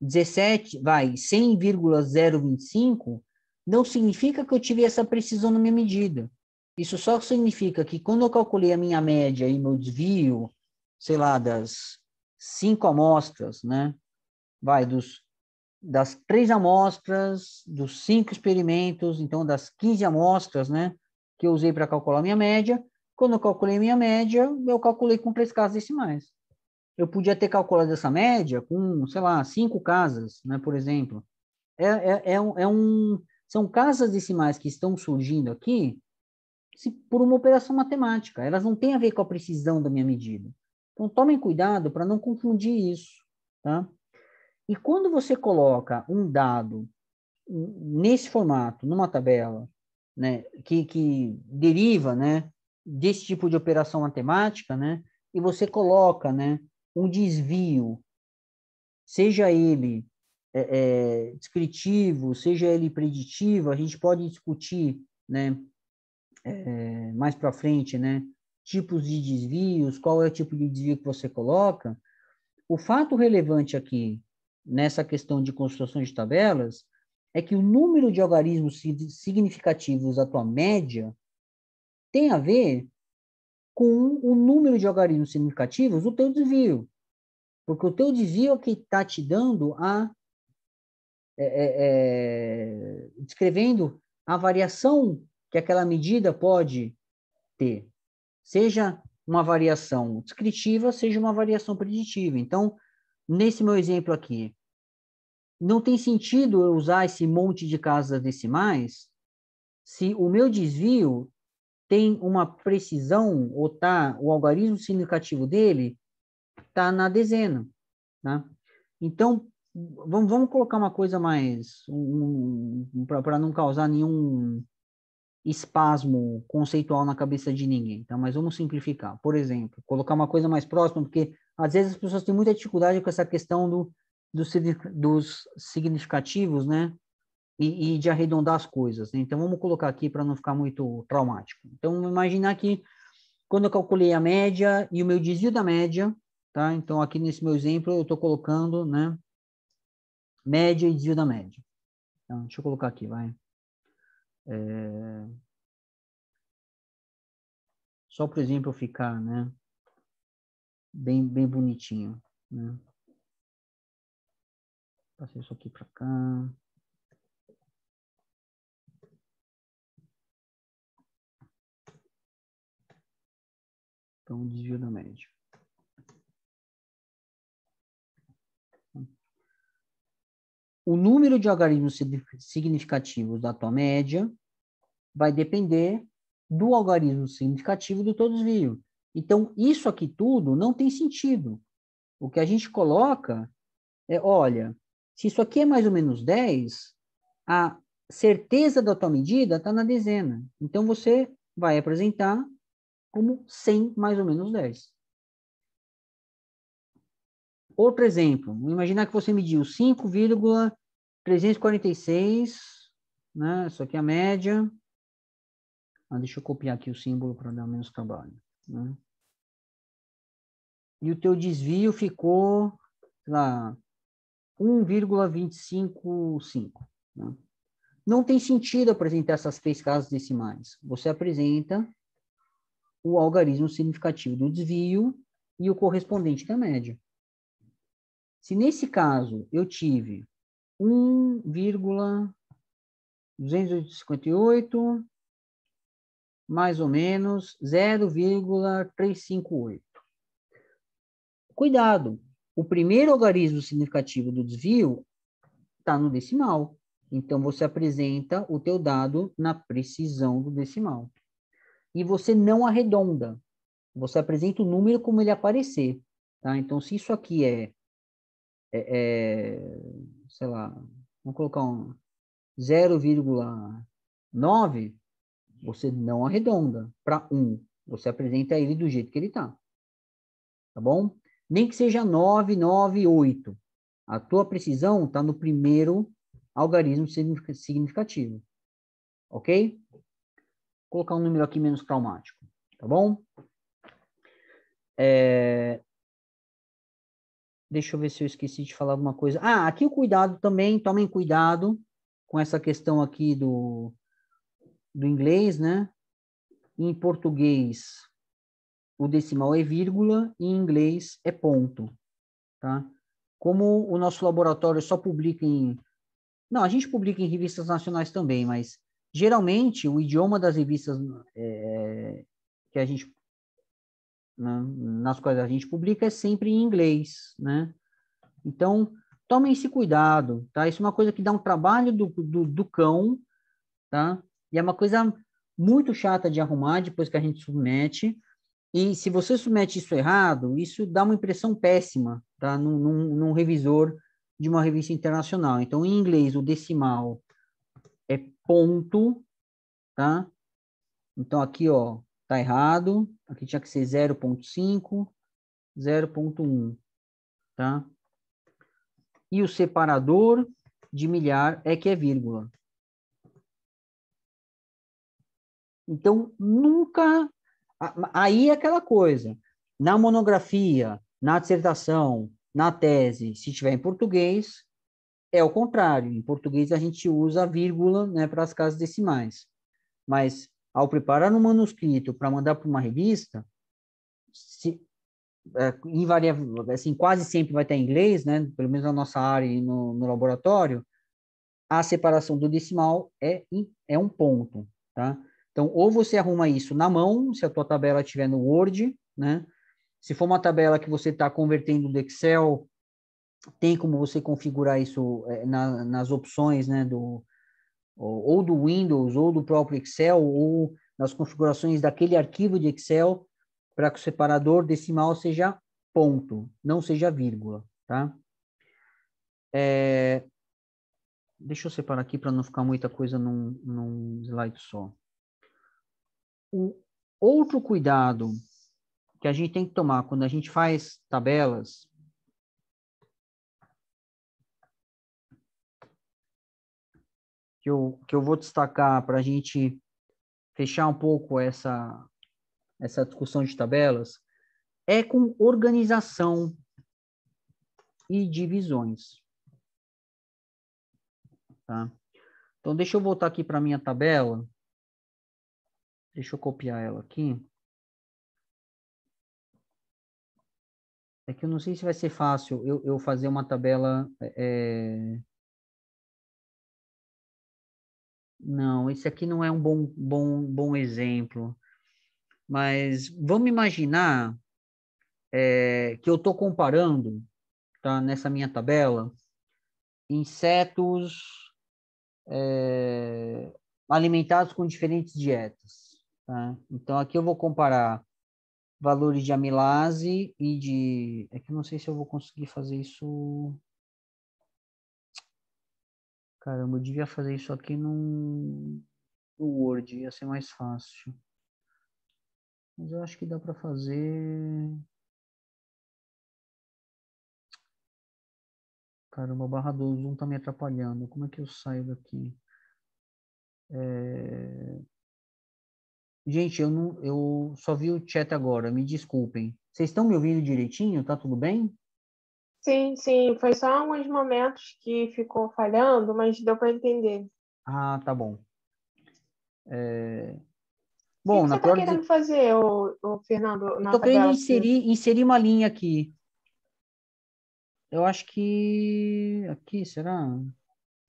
17, vai, 100,025, não significa que eu tive essa precisão na minha medida. Isso só significa que quando eu calculei a minha média e meu desvio, sei lá, das cinco amostras, né? Vai, dos, das três amostras, dos cinco experimentos, então das 15 amostras, né? Que eu usei para calcular a minha média, quando eu calculei minha média, eu calculei com três casas decimais. Eu podia ter calculado essa média com, sei lá, cinco casas, né, por exemplo. É, é, é, um, é um, são casas decimais que estão surgindo aqui se, por uma operação matemática. Elas não têm a ver com a precisão da minha medida. Então, tomem cuidado para não confundir isso. Tá? E quando você coloca um dado nesse formato, numa tabela, né, que, que deriva né, desse tipo de operação matemática, né? E você coloca, né, um desvio, seja ele é, é, descritivo, seja ele preditivo, a gente pode discutir, né, é, mais para frente, né, tipos de desvios, qual é o tipo de desvio que você coloca. O fato relevante aqui nessa questão de construção de tabelas é que o número de algarismos significativos à tua média tem a ver com o número de algarismos significativos do teu desvio. Porque o teu desvio é o que está te dando a... É, é, é, descrevendo a variação que aquela medida pode ter. Seja uma variação descritiva, seja uma variação preditiva. Então, nesse meu exemplo aqui, não tem sentido eu usar esse monte de casas decimais se o meu desvio tem uma precisão, ou tá, o algarismo significativo dele tá na dezena. Tá? Então, vamos, vamos colocar uma coisa mais, um, para não causar nenhum espasmo conceitual na cabeça de ninguém, tá? mas vamos simplificar. Por exemplo, colocar uma coisa mais próxima, porque às vezes as pessoas têm muita dificuldade com essa questão do, do dos significativos, né? e, e de arredondar as coisas. Né? Então, vamos colocar aqui para não ficar muito traumático. Então, imaginar que quando eu calculei a média e o meu desvio da média, tá? Então, aqui nesse meu exemplo, eu estou colocando, né? Média e desvio da média. Então, deixa eu colocar aqui, vai. É... Só por exemplo ficar, né? Bem, bem bonitinho, né? Passei isso aqui para cá. Então, desvio da média. O número de algarismos significativos da tua média vai depender do algarismo significativo do teu desvio. Então, isso aqui tudo não tem sentido. O que a gente coloca é, olha, se isso aqui é mais ou menos 10, a certeza da tua medida está na dezena. Então, você vai apresentar como 100 mais ou menos 10. Outro exemplo, imaginar que você mediu 5,346, né? Isso aqui é a média. Ah, deixa eu copiar aqui o símbolo para dar menos trabalho. Né? E o teu desvio ficou, sei lá, 1,255. Né? Não tem sentido apresentar essas três casas decimais. Você apresenta o algarismo significativo do desvio e o correspondente da média. Se nesse caso eu tive 1,258 mais ou menos 0,358. Cuidado, o primeiro algarismo significativo do desvio está no decimal. Então, você apresenta o teu dado na precisão do decimal e você não arredonda. Você apresenta o número como ele aparecer. Tá? Então, se isso aqui é, é, é sei lá, vamos colocar um 0,9, você não arredonda para 1. Você apresenta ele do jeito que ele está. Tá bom? Nem que seja 998. A tua precisão está no primeiro algarismo significativo. Ok? colocar um número aqui menos traumático, tá bom? É... Deixa eu ver se eu esqueci de falar alguma coisa. Ah, aqui o cuidado também, tomem cuidado com essa questão aqui do, do inglês, né? Em português, o decimal é vírgula, em inglês é ponto, tá? Como o nosso laboratório só publica em... Não, a gente publica em revistas nacionais também, mas Geralmente, o idioma das revistas é, que a gente né, nas quais a gente publica é sempre em inglês, né? Então, tomem esse cuidado, tá? Isso é uma coisa que dá um trabalho do, do, do cão, tá? E é uma coisa muito chata de arrumar depois que a gente submete. E se você submete isso errado, isso dá uma impressão péssima, tá? Num, num, num revisor de uma revista internacional. Então, em inglês, o decimal é ponto, tá? Então, aqui, ó, tá errado. Aqui tinha que ser 0.5, 0.1, tá? E o separador de milhar é que é vírgula. Então, nunca... Aí é aquela coisa. Na monografia, na dissertação, na tese, se tiver em português, é o contrário. Em português, a gente usa vírgula né, para as casas decimais. Mas, ao preparar um manuscrito para mandar para uma revista, se, é, invariável, assim, quase sempre vai estar em inglês, né, pelo menos na nossa área e no, no laboratório, a separação do decimal é, é um ponto. Tá? Então, ou você arruma isso na mão, se a tua tabela estiver no Word, né? Se for uma tabela que você está convertendo do Excel tem como você configurar isso eh, na, nas opções né, do, ou do Windows, ou do próprio Excel, ou nas configurações daquele arquivo de Excel, para que o separador decimal seja ponto, não seja vírgula, tá? É... Deixa eu separar aqui para não ficar muita coisa num, num slide só. O outro cuidado que a gente tem que tomar quando a gente faz tabelas que eu, que eu vou destacar para a gente fechar um pouco essa, essa discussão de tabelas é com organização e divisões. Tá? Então, deixa eu voltar aqui para minha tabela. Deixa eu copiar ela aqui. É que eu não sei se vai ser fácil eu, eu fazer uma tabela é, é não, esse aqui não é um bom, bom, bom exemplo. Mas vamos imaginar é, que eu estou comparando, tá, nessa minha tabela, insetos é, alimentados com diferentes dietas. Tá? Então, aqui eu vou comparar valores de amilase e de... É que eu não sei se eu vou conseguir fazer isso Caramba, eu devia fazer isso aqui num, no Word, ia ser mais fácil. Mas eu acho que dá para fazer. Caramba, a barra do Zoom tá me atrapalhando. Como é que eu saio daqui? É... Gente, eu, não, eu só vi o chat agora, me desculpem. Vocês estão me ouvindo direitinho? Tá tudo bem? Sim, sim, foi só alguns momentos que ficou falhando, mas deu para entender. Ah, tá bom. É... Bom, o que você está querendo de... fazer, o, o Fernando? Na Estou querendo inserir, inserir uma linha aqui. Eu acho que. Aqui, será?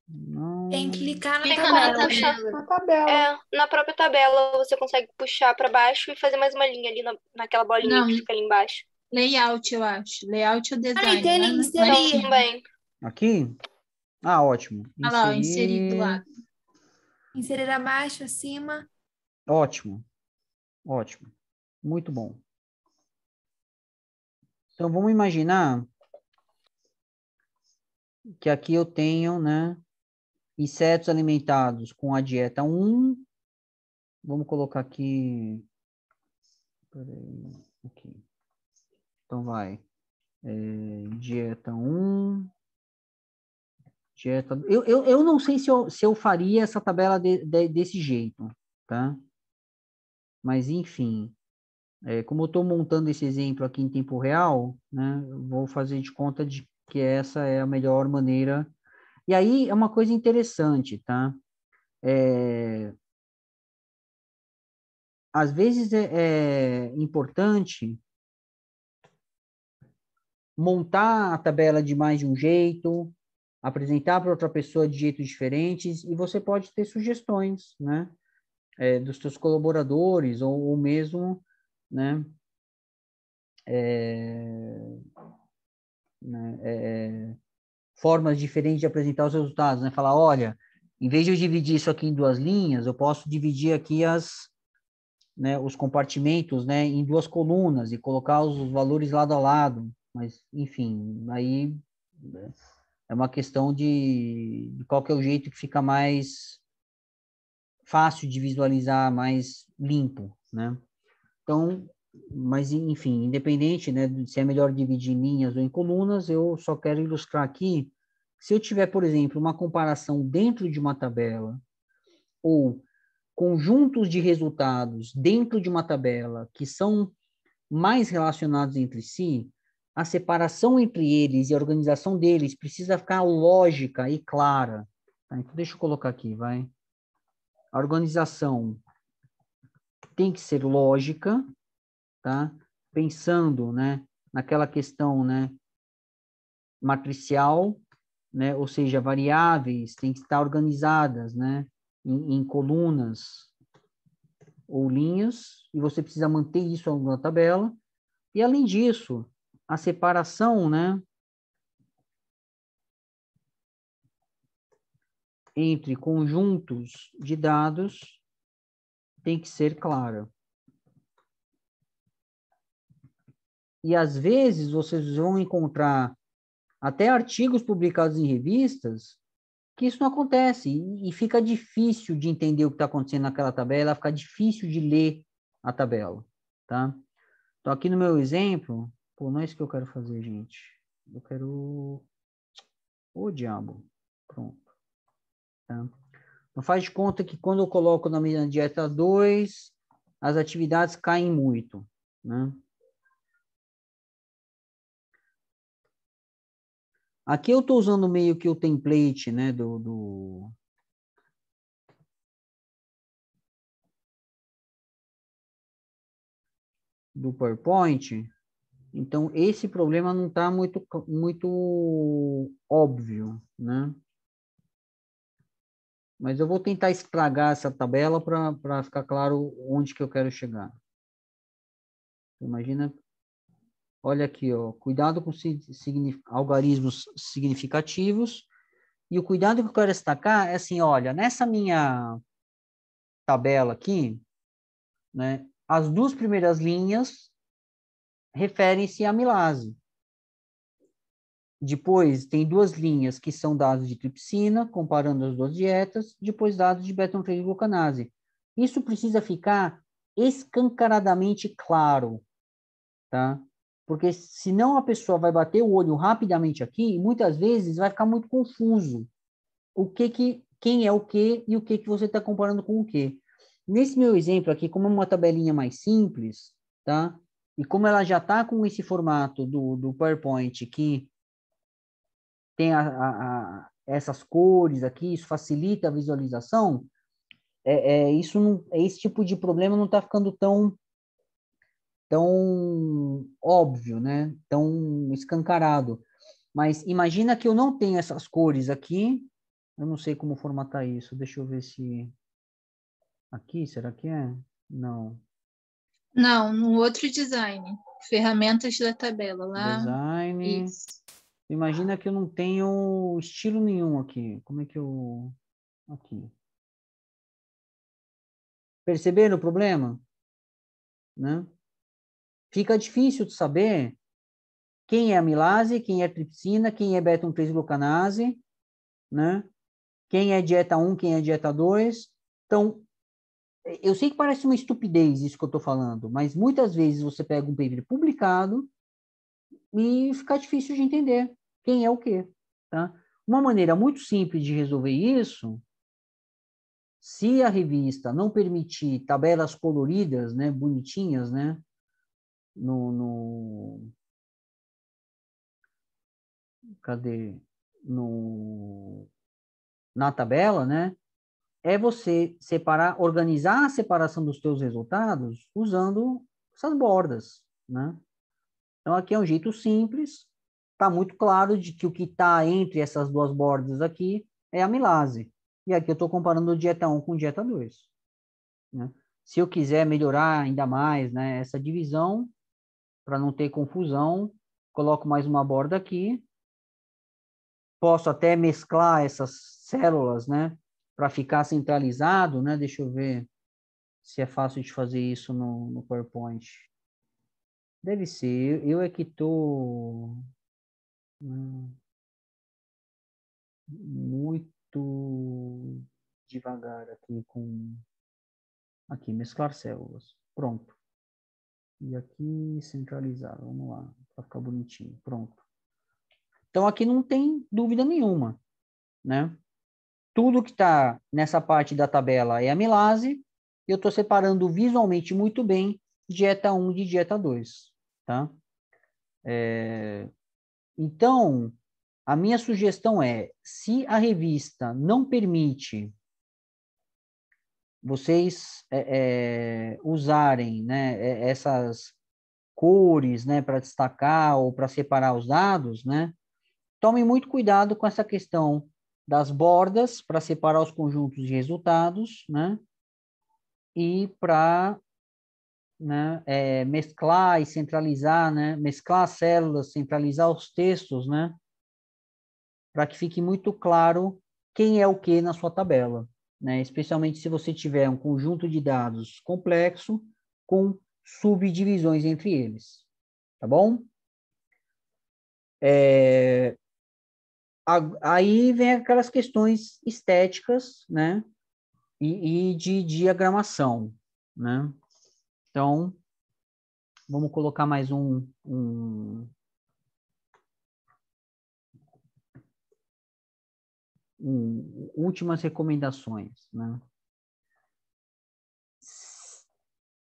Não... Tem que clicar na, Clica tabela. Na tabela. Na tabela. É, na própria tabela você consegue puxar para baixo e fazer mais uma linha ali na, naquela bolinha Não. que fica ali embaixo. Layout, eu acho. Layout ou ah, design. Ah, então tem né? é também. Aqui? Ah, ótimo. Inserir... Olha lá, inserir do lado. Inserir abaixo, acima. Ótimo. Ótimo. Muito bom. Então, vamos imaginar que aqui eu tenho, né, insetos alimentados com a dieta 1. Vamos colocar aqui... Peraí, aqui. Então vai. É, dieta 1. Dieta. Eu, eu, eu não sei se eu, se eu faria essa tabela de, de, desse jeito, tá? Mas enfim. É, como eu estou montando esse exemplo aqui em tempo real, né, vou fazer de conta de que essa é a melhor maneira. E aí é uma coisa interessante, tá? É, às vezes é, é importante montar a tabela de mais de um jeito, apresentar para outra pessoa de jeitos diferentes e você pode ter sugestões, né? É, dos seus colaboradores ou, ou mesmo, né? É, né é, é, formas diferentes de apresentar os resultados, né? Falar, olha, em vez de eu dividir isso aqui em duas linhas, eu posso dividir aqui as, né, os compartimentos, né, em duas colunas e colocar os valores lado a lado. Mas, enfim, aí né, é uma questão de, de qual que é o jeito que fica mais fácil de visualizar, mais limpo, né? Então, mas enfim, independente né, se é melhor dividir em linhas ou em colunas, eu só quero ilustrar aqui, se eu tiver, por exemplo, uma comparação dentro de uma tabela, ou conjuntos de resultados dentro de uma tabela que são mais relacionados entre si, a separação entre eles e a organização deles precisa ficar lógica e clara. Tá? Então, deixa eu colocar aqui, vai. A organização tem que ser lógica, tá? Pensando, né, naquela questão, né, matricial, né, ou seja, variáveis têm que estar organizadas, né, em, em colunas ou linhas, e você precisa manter isso na tabela. E além disso, a separação, né? Entre conjuntos de dados tem que ser clara. E às vezes vocês vão encontrar até artigos publicados em revistas que isso não acontece e fica difícil de entender o que está acontecendo naquela tabela, fica difícil de ler a tabela, tá? Então aqui no meu exemplo, Pô, não é isso que eu quero fazer, gente. Eu quero. Ô diabo. Pronto. Então faz de conta que quando eu coloco na minha dieta 2, as atividades caem muito, né? Aqui eu estou usando meio que o template, né, do, do... do PowerPoint, então, esse problema não está muito, muito óbvio, né? Mas eu vou tentar estragar essa tabela para ficar claro onde que eu quero chegar. Imagina, olha aqui, ó, cuidado com signif algarismos significativos. E o cuidado que eu quero destacar é assim, olha, nessa minha tabela aqui, né, as duas primeiras linhas referem-se à milase. Depois, tem duas linhas que são dados de tripsina, comparando as duas dietas, depois dados de beta-1,3-glucanase. Isso precisa ficar escancaradamente claro, tá? Porque senão a pessoa vai bater o olho rapidamente aqui e muitas vezes vai ficar muito confuso. O que que quem é o que e o que que você está comparando com o que? Nesse meu exemplo aqui, como é uma tabelinha mais simples, tá? E como ela já está com esse formato do, do PowerPoint que tem a, a, a essas cores aqui, isso facilita a visualização, é, é, isso não, esse tipo de problema não está ficando tão tão óbvio, né? Tão escancarado. Mas imagina que eu não tenho essas cores aqui. Eu não sei como formatar isso. Deixa eu ver se aqui, será que é? Não. Não, no outro design. Ferramentas da tabela lá. Design. Isso. Imagina que eu não tenho estilo nenhum aqui. Como é que eu. Aqui. Perceberam o problema? Né? Fica difícil de saber quem é amilase, quem é tripsina, quem é beta 1,3 glucanase, né? quem é dieta 1, quem é dieta 2. Então, eu sei que parece uma estupidez isso que eu estou falando, mas muitas vezes você pega um paper publicado e fica difícil de entender quem é o quê. Tá? Uma maneira muito simples de resolver isso, se a revista não permitir tabelas coloridas, né, bonitinhas, né, no, no... cadê no na tabela, né, é você separar, organizar a separação dos teus resultados usando essas bordas, né? Então, aqui é um jeito simples, está muito claro de que o que está entre essas duas bordas aqui é a milase. E aqui eu estou comparando dieta 1 com dieta 2. Né? Se eu quiser melhorar ainda mais né, essa divisão, para não ter confusão, coloco mais uma borda aqui. Posso até mesclar essas células, né? para ficar centralizado, né? Deixa eu ver se é fácil de fazer isso no, no PowerPoint. Deve ser. Eu, eu é que tô hum, muito devagar aqui com aqui mesclar células. Pronto. E aqui centralizar. Vamos lá, para ficar bonitinho. Pronto. Então aqui não tem dúvida nenhuma, né? tudo que está nessa parte da tabela é amilase, eu estou separando visualmente muito bem dieta 1 de dieta 2, tá? É... Então, a minha sugestão é, se a revista não permite vocês é, é, usarem né, é, essas cores né, para destacar ou para separar os dados, né, tomem muito cuidado com essa questão das bordas para separar os conjuntos de resultados, né? E para né, é, mesclar e centralizar, né? Mesclar as células, centralizar os textos, né? Para que fique muito claro quem é o que na sua tabela, né? Especialmente se você tiver um conjunto de dados complexo com subdivisões entre eles, tá bom? É, aí vem aquelas questões estéticas, né? E, e de diagramação, né? Então, vamos colocar mais um, um, um últimas recomendações, né?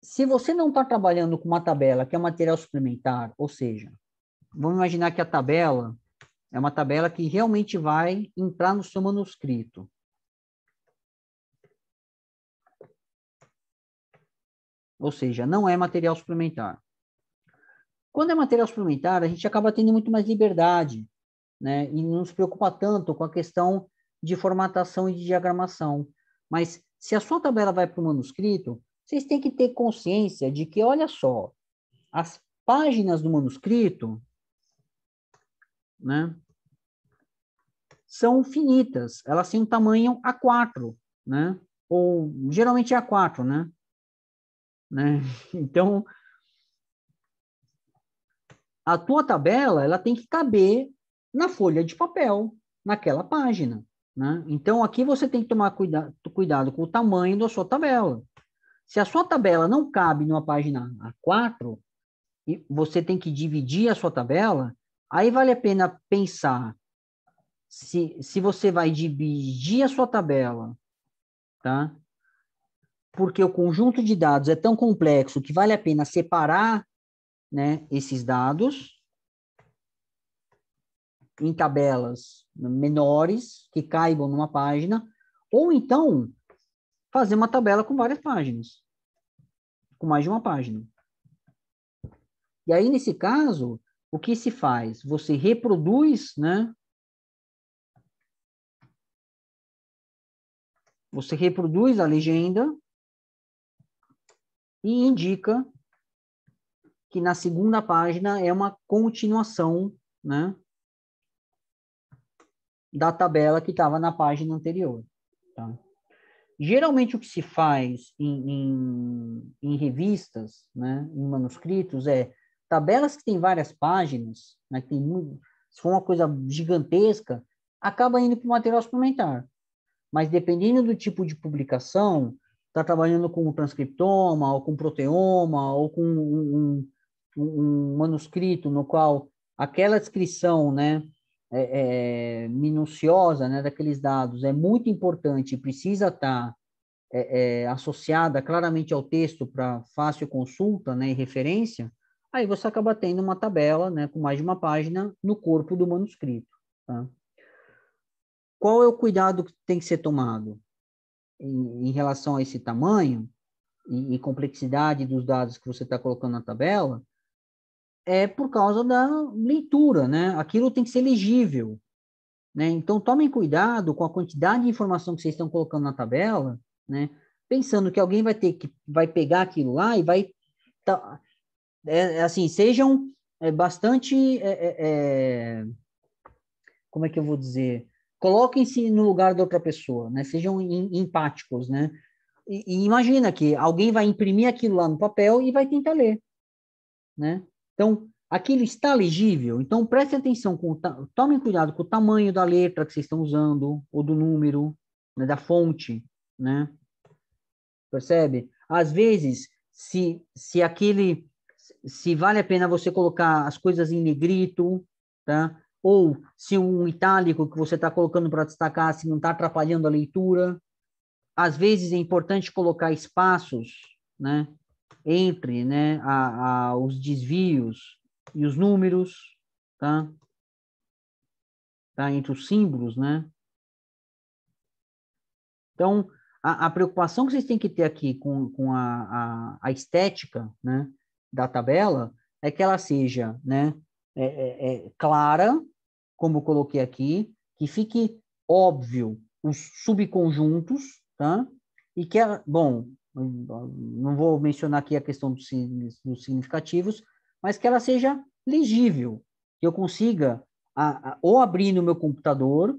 Se você não está trabalhando com uma tabela que é material suplementar, ou seja, vamos imaginar que a tabela é uma tabela que realmente vai entrar no seu manuscrito. Ou seja, não é material suplementar. Quando é material suplementar, a gente acaba tendo muito mais liberdade, né? E não se preocupa tanto com a questão de formatação e de diagramação. Mas se a sua tabela vai para o manuscrito, vocês têm que ter consciência de que, olha só, as páginas do manuscrito né, são finitas. Elas têm um tamanho A4, né? Ou geralmente é A4, né? né? Então, a tua tabela, ela tem que caber na folha de papel, naquela página, né? Então, aqui você tem que tomar cuida cuidado com o tamanho da sua tabela. Se a sua tabela não cabe numa página A4, você tem que dividir a sua tabela Aí vale a pena pensar se, se você vai dividir a sua tabela, tá? Porque o conjunto de dados é tão complexo que vale a pena separar né, esses dados em tabelas menores que caibam numa página, ou então fazer uma tabela com várias páginas, com mais de uma página. E aí, nesse caso, o que se faz? Você reproduz, né? Você reproduz a legenda e indica que na segunda página é uma continuação, né? Da tabela que estava na página anterior. Tá? Geralmente o que se faz em, em, em revistas, né, em manuscritos, é tabelas que tem várias páginas, né, que tem muito, se for uma coisa gigantesca, acaba indo para o material suplementar. Mas dependendo do tipo de publicação, está trabalhando com um transcriptoma, ou com proteoma, ou com um, um, um manuscrito no qual aquela descrição né, é, é, minuciosa né, daqueles dados é muito importante e precisa estar tá, é, é, associada claramente ao texto para fácil consulta né, e referência, Aí você acaba tendo uma tabela né, com mais de uma página no corpo do manuscrito. Tá? Qual é o cuidado que tem que ser tomado em, em relação a esse tamanho e, e complexidade dos dados que você está colocando na tabela? É por causa da leitura, né? Aquilo tem que ser legível. Né? Então, tomem cuidado com a quantidade de informação que vocês estão colocando na tabela, né? pensando que alguém vai ter que vai pegar aquilo lá e vai tá, né? é, assim, sejam é, bastante. É, é, é, como é que eu vou dizer? Coloquem-se no lugar da outra pessoa, né? Sejam empáticos, né? E, e imagina que alguém vai imprimir aquilo lá no papel e vai tentar ler, né? Então, aquilo está legível, então preste atenção, com, tomem cuidado com o tamanho da letra que vocês estão usando, ou do número, né, da fonte, né? Percebe? Às vezes, se, se aquele se vale a pena você colocar as coisas em negrito, tá? Ou se um itálico que você está colocando para destacar, se não está atrapalhando a leitura. Às vezes é importante colocar espaços, né? Entre, né? A, a, os desvios e os números, tá? Tá? Entre os símbolos, né? Então, a, a preocupação que vocês têm que ter aqui com, com a, a, a estética, né? da tabela é que ela seja né, é, é, é clara, como coloquei aqui, que fique óbvio os subconjuntos, tá? E que, bom, não vou mencionar aqui a questão dos, dos significativos, mas que ela seja legível, que eu consiga a, a, ou abrir no meu computador,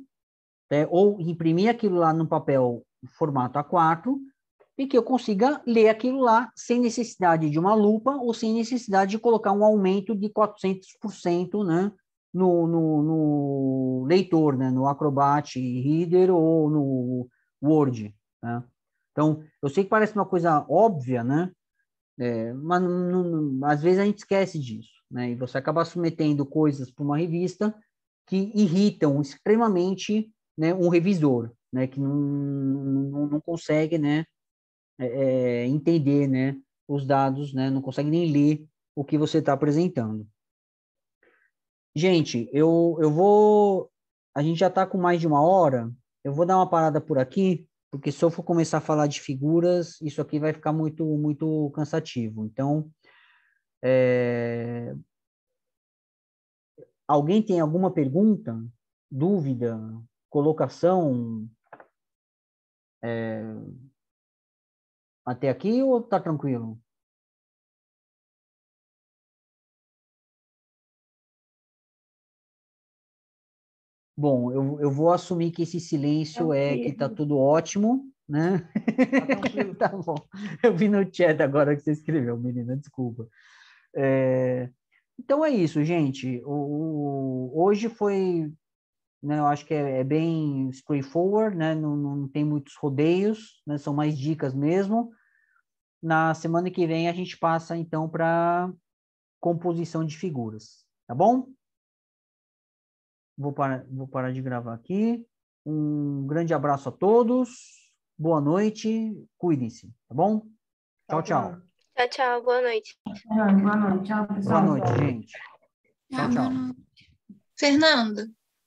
né, ou imprimir aquilo lá no papel formato A4 e que eu consiga ler aquilo lá sem necessidade de uma lupa ou sem necessidade de colocar um aumento de 400% né, no, no, no, leitor, né, no Acrobat Reader ou no Word. Né? Então, eu sei que parece uma coisa óbvia, né? É, mas não, não, às vezes a gente esquece disso, né? E você acaba submetendo coisas para uma revista que irritam extremamente né, um revisor, né? Que não, não, não consegue, né? É, é, entender né, os dados, né, não consegue nem ler o que você está apresentando. Gente, eu, eu vou. A gente já está com mais de uma hora. Eu vou dar uma parada por aqui, porque se eu for começar a falar de figuras, isso aqui vai ficar muito, muito cansativo. Então, é... alguém tem alguma pergunta, dúvida, colocação? É... Até aqui ou está tranquilo? Bom, eu, eu vou assumir que esse silêncio é, é que está tudo ótimo, né? Tá, tá, bom. Eu vi no chat agora que você escreveu, menina, desculpa. É... Então é isso, gente. O, o... hoje foi né? Eu acho que é, é bem straightforward, né? Não, não tem muitos rodeios, né? São mais dicas mesmo. Na semana que vem a gente passa então para composição de figuras, tá bom? Vou parar, vou parar de gravar aqui. Um grande abraço a todos. Boa noite. Cuidem-se, tá bom? Tchau, tchau. Tchau, tchau. Boa noite. Boa noite, tchau, pessoal. Boa noite, gente. Tchau, tchau. Fernando.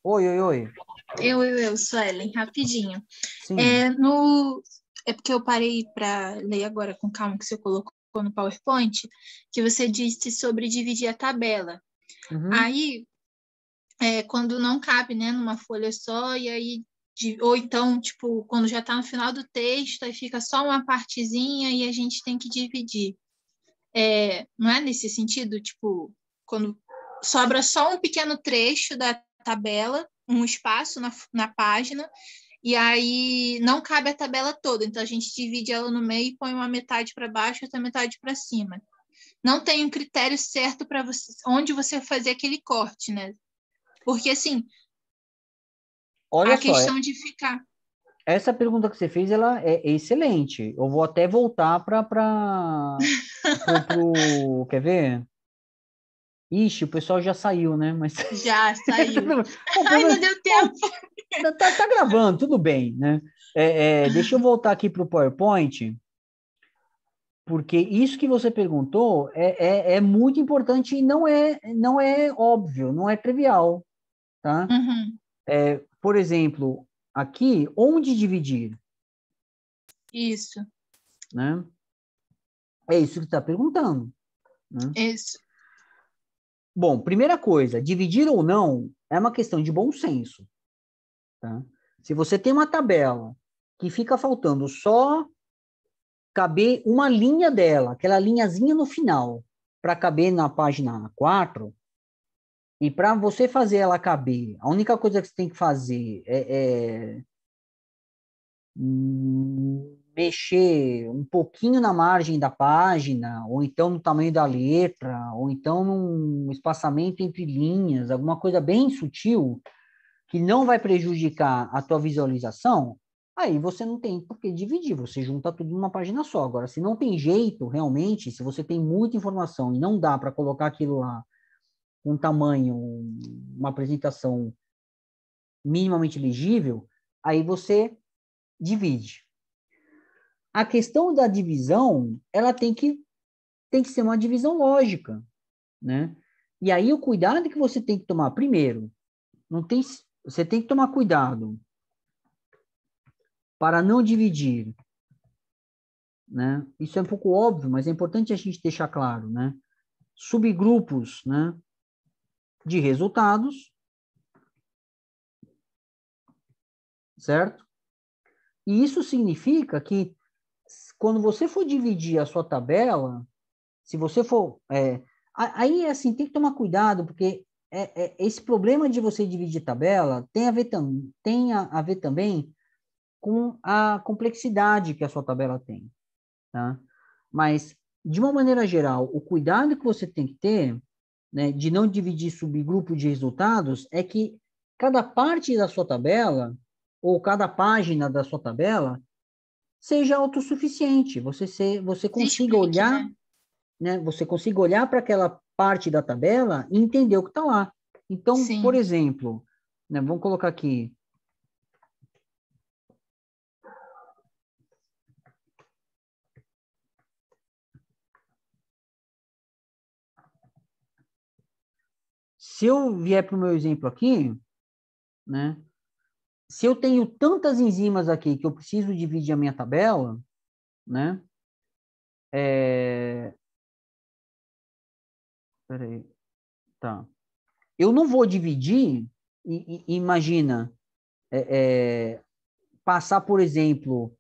Oi, oi, oi. Eu, eu, eu, Suelen, rapidinho. Sim. É, no... é porque eu parei para ler agora com calma que você colocou no PowerPoint, que você disse sobre dividir a tabela. Uhum. Aí, é, quando não cabe, né, numa folha só, e aí ou então, tipo, quando já está no final do texto, aí fica só uma partezinha e a gente tem que dividir. É, não é nesse sentido? Tipo, quando sobra só um pequeno trecho da tabela, um espaço na, na página, e aí não cabe a tabela toda, então a gente divide ela no meio e põe uma metade para baixo e outra metade para cima. Não tem um critério certo para você onde você fazer aquele corte, né? Porque assim, Olha a só, é questão é... de ficar. Essa pergunta que você fez, ela é excelente. Eu vou até voltar para para pro... quer ver? Ixi, o pessoal já saiu, né? Mas... Já saiu. Ai, não deu tempo. Tá, tá, tá, gravando, tudo bem, né? É, é, deixa eu voltar aqui para o PowerPoint, porque isso que você perguntou é, é, é, muito importante e não é, não é óbvio, não é trivial, tá? Uhum. É, por exemplo, aqui, onde dividir? Isso. Né? É isso que está perguntando. Né? Isso. Bom, primeira coisa, dividir ou não é uma questão de bom senso. Tá? Se você tem uma tabela que fica faltando só caber uma linha dela, aquela linhazinha no final, para caber na página 4, e para você fazer ela caber, a única coisa que você tem que fazer é, é hum, mexer um pouquinho na margem da página, ou então no tamanho da letra, ou então num espaçamento entre linhas, alguma coisa bem sutil que não vai prejudicar a tua visualização, aí você não tem por que dividir, você junta tudo numa página só. Agora, se não tem jeito, realmente, se você tem muita informação e não dá para colocar aquilo lá um tamanho, uma apresentação minimamente legível, aí você divide a questão da divisão, ela tem que, tem que ser uma divisão lógica, né? E aí o cuidado que você tem que tomar, primeiro, não tem, você tem que tomar cuidado para não dividir, né? Isso é um pouco óbvio, mas é importante a gente deixar claro, né? Subgrupos, né? De resultados, certo? E isso significa que quando você for dividir a sua tabela, se você for. É, aí, assim, tem que tomar cuidado, porque é, é, esse problema de você dividir tabela tem a ver, tam, tem a, a ver também com a complexidade que a sua tabela tem. Tá? Mas, de uma maneira geral, o cuidado que você tem que ter né, de não dividir subgrupo de resultados é que cada parte da sua tabela ou cada página da sua tabela seja autossuficiente, você, se, você consiga olhar, né? né? Você consiga olhar para aquela parte da tabela e entender o que está lá. Então, Sim. por exemplo, né, vamos colocar aqui. Se eu vier para o meu exemplo aqui, né? se eu tenho tantas enzimas aqui que eu preciso dividir a minha tabela, né? É... Peraí. Tá. Eu não vou dividir, e, e, imagina, é, é, passar, por exemplo,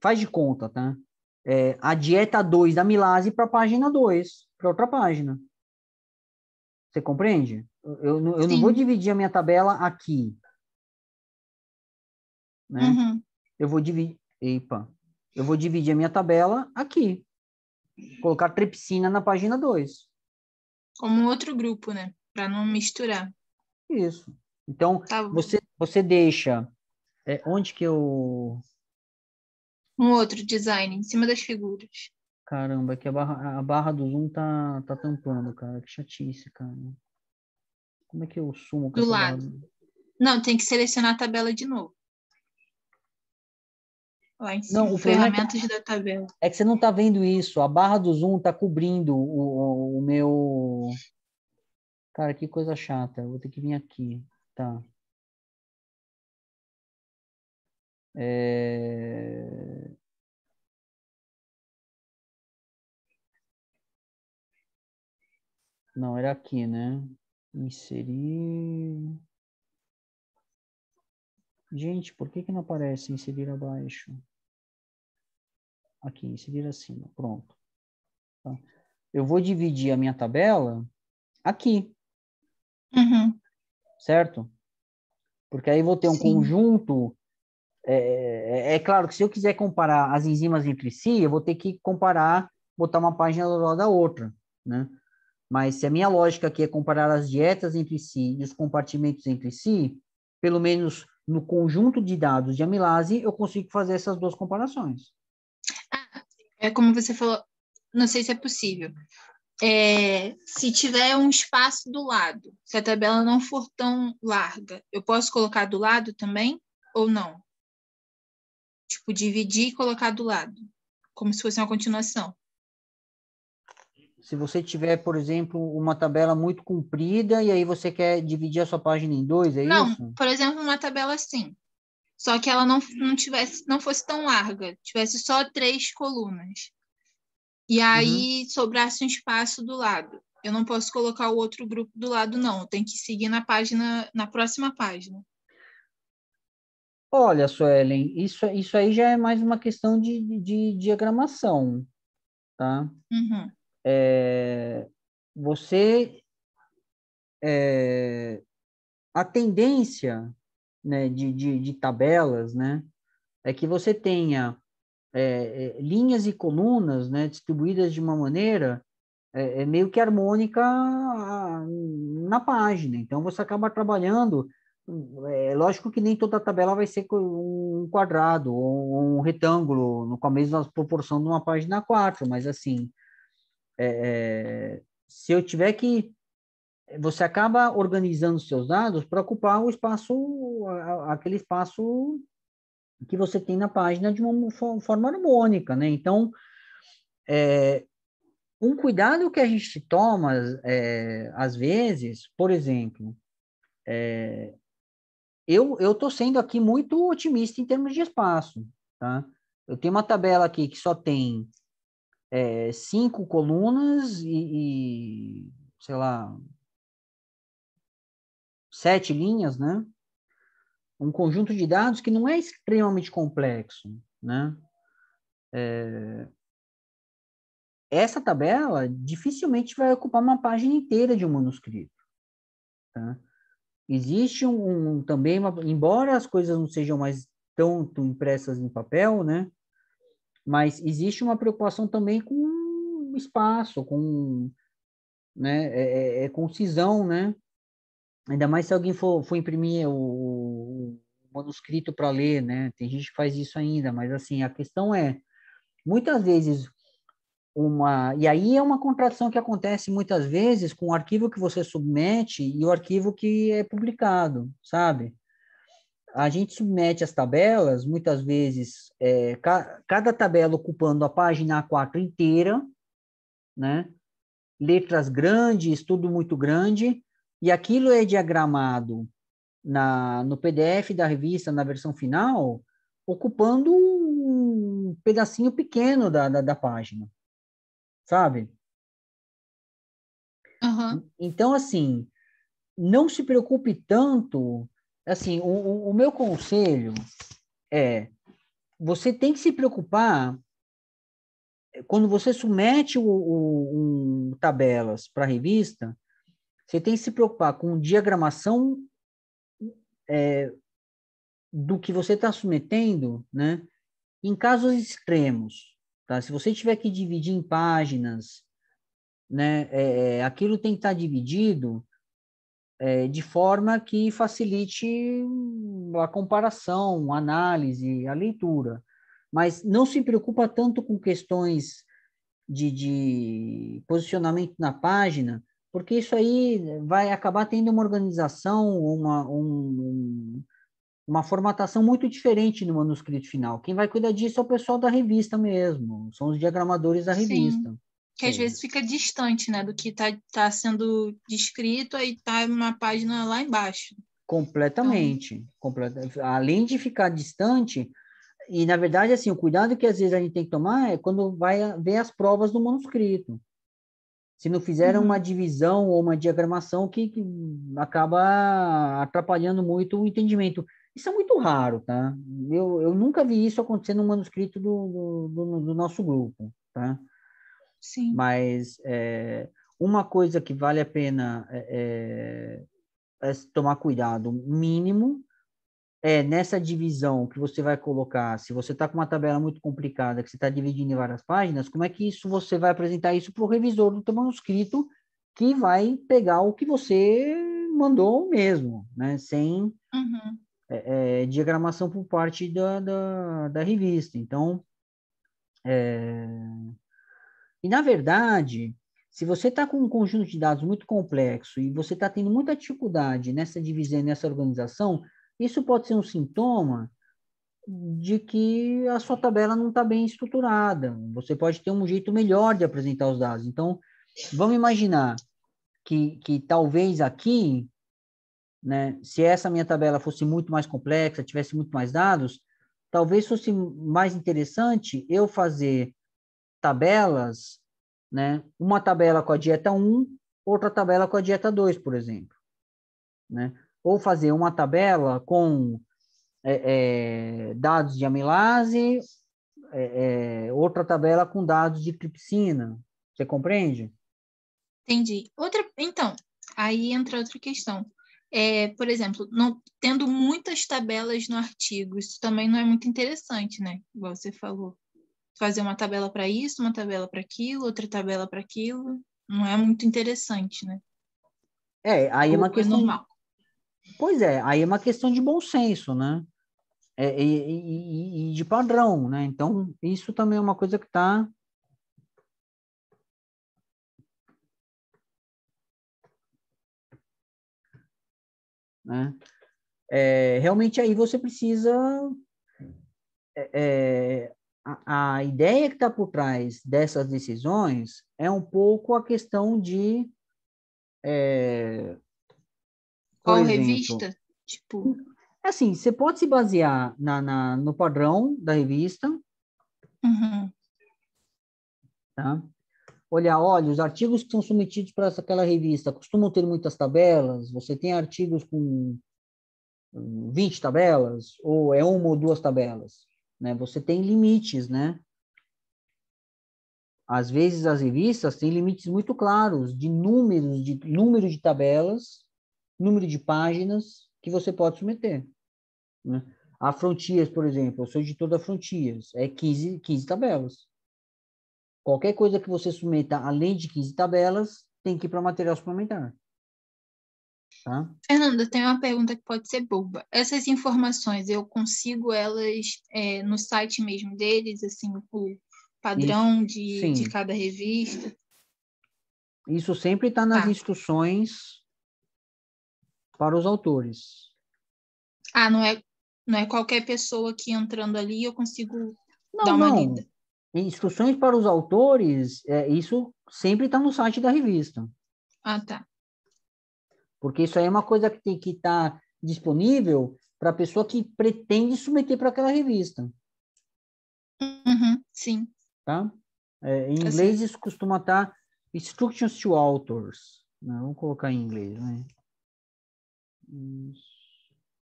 faz de conta, tá? É, a dieta 2 da milase para a página 2, para outra página. Você compreende? Eu, eu, eu não vou dividir a minha tabela aqui né? Uhum. Eu vou dividir, epa, eu vou dividir a minha tabela aqui. Colocar tripsina na página 2. Como outro grupo, né? Para não misturar. Isso. Então, tá você, você deixa. É, onde que eu. Um outro design, em cima das figuras. Caramba, é que a barra, a barra do Zoom tá, tá tampando, cara. Que chatice, cara. Como é que eu sumo? do lado. Barra? Não, tem que selecionar a tabela de novo. Lá em cima, não, o ferramentas é que, da tabela. É que você não está vendo isso. A barra do zoom está cobrindo o, o, meu... Cara, que coisa chata. vou ter que vir aqui. Tá. É... Não, era aqui, né? Inserir... Gente, por que que não aparece inserir abaixo? Aqui, se vira assim, pronto. Tá? Eu vou dividir a minha tabela aqui. Uhum. Certo? Porque aí vou ter um Sim. conjunto. É, é, é, claro que se eu quiser comparar as enzimas entre si, eu vou ter que comparar, botar uma página do lado da outra, né? Mas se a minha lógica aqui é comparar as dietas entre si e os compartimentos entre si, pelo menos no conjunto de dados de amilase, eu consigo fazer essas duas comparações é como você falou, não sei se é possível. É, se tiver um espaço do lado, se a tabela não for tão larga, eu posso colocar do lado também ou não? Tipo, dividir e colocar do lado, como se fosse uma continuação. Se você tiver, por exemplo, uma tabela muito comprida e aí você quer dividir a sua página em dois, é não, isso? Não, por exemplo, uma tabela assim. Só que ela não, não tivesse, não fosse tão larga, tivesse só três colunas. E uhum. aí uhum. sobrasse um espaço do lado. Eu não posso colocar o outro grupo do lado, não. Tem que seguir na página, na próxima página. Olha, Suelen, isso, isso aí já é mais uma questão de, de, de diagramação, tá? Uhum. É, você... É, a tendência né, de, de, de, tabelas, né, é que você tenha é, é, linhas e colunas né, distribuídas de uma maneira é, é meio que harmônica na página. Então, você acaba trabalhando. É lógico que nem toda tabela vai ser um quadrado ou um retângulo, com a mesma proporção de uma página 4, mas assim, é, é, se eu tiver que você acaba organizando seus dados para ocupar o espaço, aquele espaço que você tem na página de uma forma harmônica, né? Então, é, um cuidado que a gente toma, é, às vezes, por exemplo, é, eu estou sendo aqui muito otimista em termos de espaço, tá? Eu tenho uma tabela aqui que só tem é, cinco colunas e, e sei lá, sete linhas, né? Um conjunto de dados que não é extremamente complexo, né? É... Essa tabela dificilmente vai ocupar uma página inteira de um manuscrito. Tá? Existe um, um também, uma... embora as coisas não sejam mais tanto impressas em papel, né? Mas existe uma preocupação também com espaço, com né, é, é, é, concisão, né? Ainda mais se alguém for, for imprimir o, o manuscrito para ler, né? Tem gente que faz isso ainda, mas assim, a questão é, muitas vezes uma, e aí é uma contradição que acontece muitas vezes com o arquivo que você submete e o arquivo que é publicado, sabe? A gente submete as tabelas, muitas vezes, é, ca, cada tabela ocupando a página A4 inteira, né? Letras grandes, tudo muito grande, e aquilo é diagramado na, no PDF da revista, na versão final, ocupando um pedacinho pequeno da, da, da página, sabe? Uhum. Então, assim, não se preocupe tanto. Assim, o, o meu conselho é: você tem que se preocupar quando você submete o, o um, tabelas para a revista, você tem que se preocupar com diagramação é, do que você está submetendo, né? Em casos extremos, tá? Se você tiver que dividir em páginas, né? É, é aquilo tem que estar tá dividido é, de forma que facilite a comparação, a análise, a leitura. Mas não se preocupa tanto com questões de, de posicionamento na página, porque isso aí vai acabar tendo uma organização, uma, um, uma formatação muito diferente no manuscrito final. Quem vai cuidar disso é o pessoal da revista mesmo, são os diagramadores da revista. Sim, que às é. vezes fica distante né, do que está tá sendo descrito, aí está uma página lá embaixo. Completamente. Então... Complet... Além de ficar distante, e na verdade, assim, o cuidado que às vezes a gente tem que tomar é quando vai ver as provas do manuscrito se não fizeram uhum. uma divisão ou uma diagramação que, que, acaba atrapalhando muito o entendimento. Isso é muito raro, tá? Eu, eu nunca vi isso acontecer no manuscrito do, do, do, do nosso grupo, tá? Sim. Mas é, uma coisa que vale a pena é, é, é tomar cuidado mínimo é, nessa divisão que você vai colocar, se você está com uma tabela muito complicada, que você está dividindo em várias páginas, como é que isso você vai apresentar isso para o revisor do teu manuscrito, que vai pegar o que você mandou mesmo, né? Sem uhum. é, é, diagramação por parte da, da, da revista. Então, é, e na verdade, se você está com um conjunto de dados muito complexo e você está tendo muita dificuldade nessa divisão, nessa organização, isso pode ser um sintoma de que a sua tabela não está bem estruturada. Você pode ter um jeito melhor de apresentar os dados. Então, vamos imaginar que, que talvez aqui, né, se essa minha tabela fosse muito mais complexa, tivesse muito mais dados, talvez fosse mais interessante eu fazer tabelas, né, uma tabela com a dieta 1, outra tabela com a dieta 2, por exemplo. Né? ou fazer uma tabela com é, é, dados de amilase, é, é, outra tabela com dados de tripsina. Você compreende? Entendi. Outra, então, aí entra outra questão. É, por exemplo, não, tendo muitas tabelas no artigo, isso também não é muito interessante, né? Igual você falou. Fazer uma tabela para isso, uma tabela para aquilo, outra tabela para aquilo, não é muito interessante, né? É, aí é uma é questão. É normal. Pois é, aí é uma questão de bom senso, né? É, e, e, e, de padrão, né? Então, isso também é uma coisa que está. Né? É, realmente aí você precisa. É, é a, a ideia que está por trás dessas decisões é um pouco a questão de é, qual exemplo, revista? Tipo. É assim, você pode se basear na, na no padrão da revista. Uhum. Tá? Olhar, olha, os artigos que são submetidos para aquela revista costumam ter muitas tabelas. Você tem artigos com 20 tabelas, ou é uma ou duas tabelas. Né? Você tem limites, né? Às vezes as revistas têm limites muito claros de números de número de tabelas número de páginas que você pode submeter. Né? A Frontiers, por exemplo, eu sou editor da Frontiers, é 15, 15 tabelas. Qualquer coisa que você submeta além de 15 tabelas tem que ir para material suplementar. Tá? Fernanda, tem uma pergunta que pode ser boba. Essas informações, eu consigo elas é, no site mesmo deles, assim, o padrão de, de, cada revista? Isso sempre está nas tá. instruções para os autores. Ah, não é, não é qualquer pessoa que entrando ali eu consigo não, dar uma não. lida. Instruções para os autores, é, isso sempre está no site da revista. Ah, tá. Porque isso aí é uma coisa que tem que estar tá disponível para a pessoa que pretende submeter para aquela revista. Uhum, sim. Tá? É, em tá inglês, assim. isso costuma estar tá Instructions to Authors. Não, vamos colocar em inglês, né?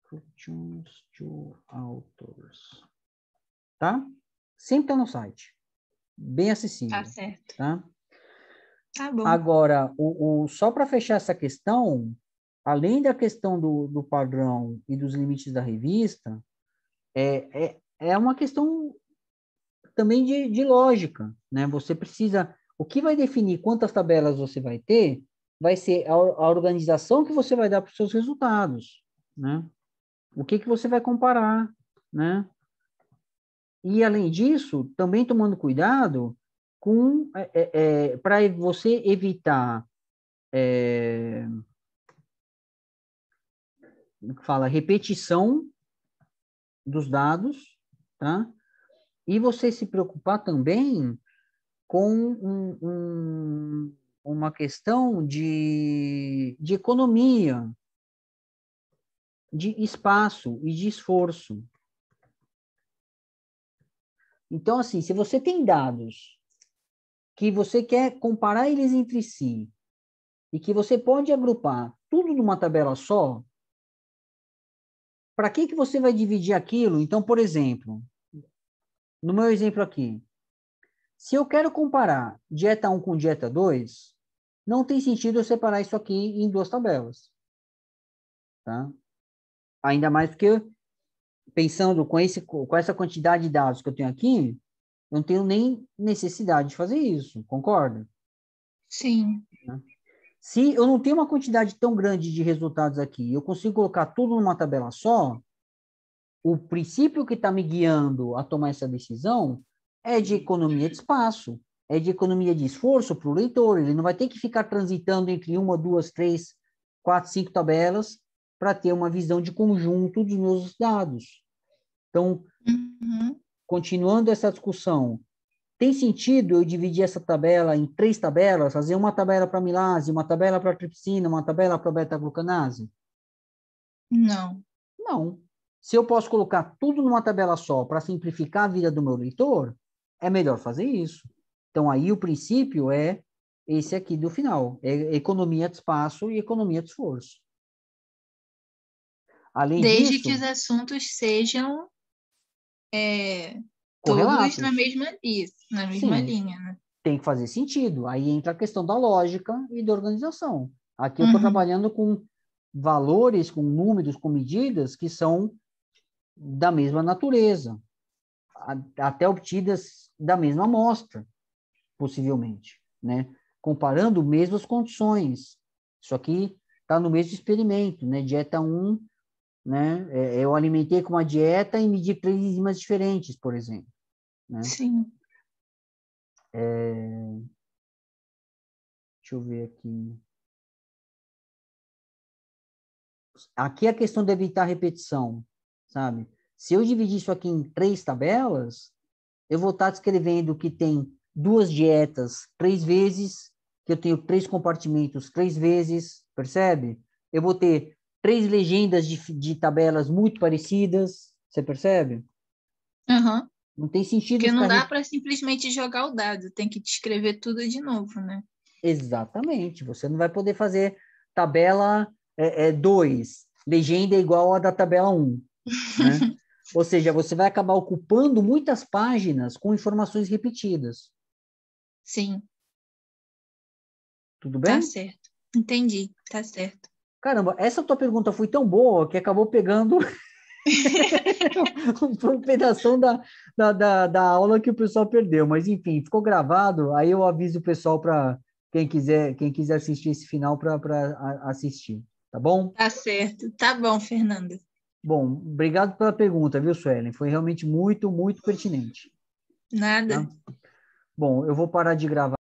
instructions to authors. Tá? Sempre está no site. Bem acessível. Tá certo. Tá? Tá bom. Agora, o, o só para fechar essa questão, além da questão do, do padrão e dos limites da revista, é, é, é uma questão também de, de lógica, né? Você precisa... O que vai definir quantas tabelas você vai ter vai ser a, a organização que você vai dar para os seus resultados, né? O que, que você vai comparar, né? E, além disso, também tomando cuidado com é, é, é para você evitar é, fala repetição dos dados, tá? E você se preocupar também com um, um, uma questão de, de economia, de espaço e de esforço. Então, assim, se você tem dados que você quer comparar eles entre si e que você pode agrupar tudo numa tabela só, para que, que você vai dividir aquilo? Então, por exemplo, no meu exemplo aqui, se eu quero comparar dieta 1 com dieta 2, não tem sentido eu separar isso aqui em duas tabelas. Tá? Ainda mais porque, pensando com, esse, com essa quantidade de dados que eu tenho aqui, eu não tenho nem necessidade de fazer isso, concorda? Sim. Né? Se eu não tenho uma quantidade tão grande de resultados aqui, eu consigo colocar tudo numa tabela só, o princípio que está me guiando a tomar essa decisão é de economia de espaço, é de economia de esforço para o leitor. Ele não vai ter que ficar transitando entre uma, duas, três, quatro, cinco tabelas para ter uma visão de conjunto dos meus dados. Então, uhum. continuando essa discussão, tem sentido eu dividir essa tabela em três tabelas, fazer uma tabela para milase, uma tabela para tripsina, uma tabela para beta-glucanase? Não. Não. Se eu posso colocar tudo numa tabela só para simplificar a vida do meu leitor, é melhor fazer isso. Então, aí o princípio é esse aqui do final: é economia de espaço e economia de esforço. Além Desde disso, que os assuntos sejam é, todos na mesma, na mesma linha. Né? Tem que fazer sentido. Aí entra a questão da lógica e da organização. Aqui uhum. eu estou trabalhando com valores, com números, com medidas que são da mesma natureza, até obtidas da mesma amostra, possivelmente, né? Comparando mesmas condições. Isso aqui está no mesmo experimento, né? Dieta 1, né? É, eu alimentei com uma dieta e medi três enzimas diferentes, por exemplo. Né? Sim. É... Deixa eu ver aqui. Aqui a questão de evitar repetição, sabe? Se eu dividir isso aqui em três tabelas, eu vou estar descrevendo que tem duas dietas três vezes, que eu tenho três compartimentos três vezes, percebe? Eu vou ter três legendas de, de tabelas muito parecidas, você percebe? Uhum. Não tem sentido. Porque não dá re... para simplesmente jogar o dado, tem que descrever tudo de novo, né? Exatamente. Você não vai poder fazer tabela 2, é, é, legenda é igual a da tabela 1. Um, né? Ou seja, você vai acabar ocupando muitas páginas com informações repetidas. Sim. Tudo tá bem? Tá certo. Entendi, tá certo. Caramba, essa tua pergunta foi tão boa que acabou pegando um pedaço da, da, da, da, aula que o pessoal perdeu. Mas, enfim, ficou gravado. Aí eu aviso o pessoal para quem quiser, quem quiser assistir esse final para assistir. Tá bom? Tá certo. Tá bom, Fernanda. Bom, obrigado pela pergunta, viu, Suelen? Foi realmente muito, muito pertinente. Nada. Tá? Bom, eu vou parar de gravar.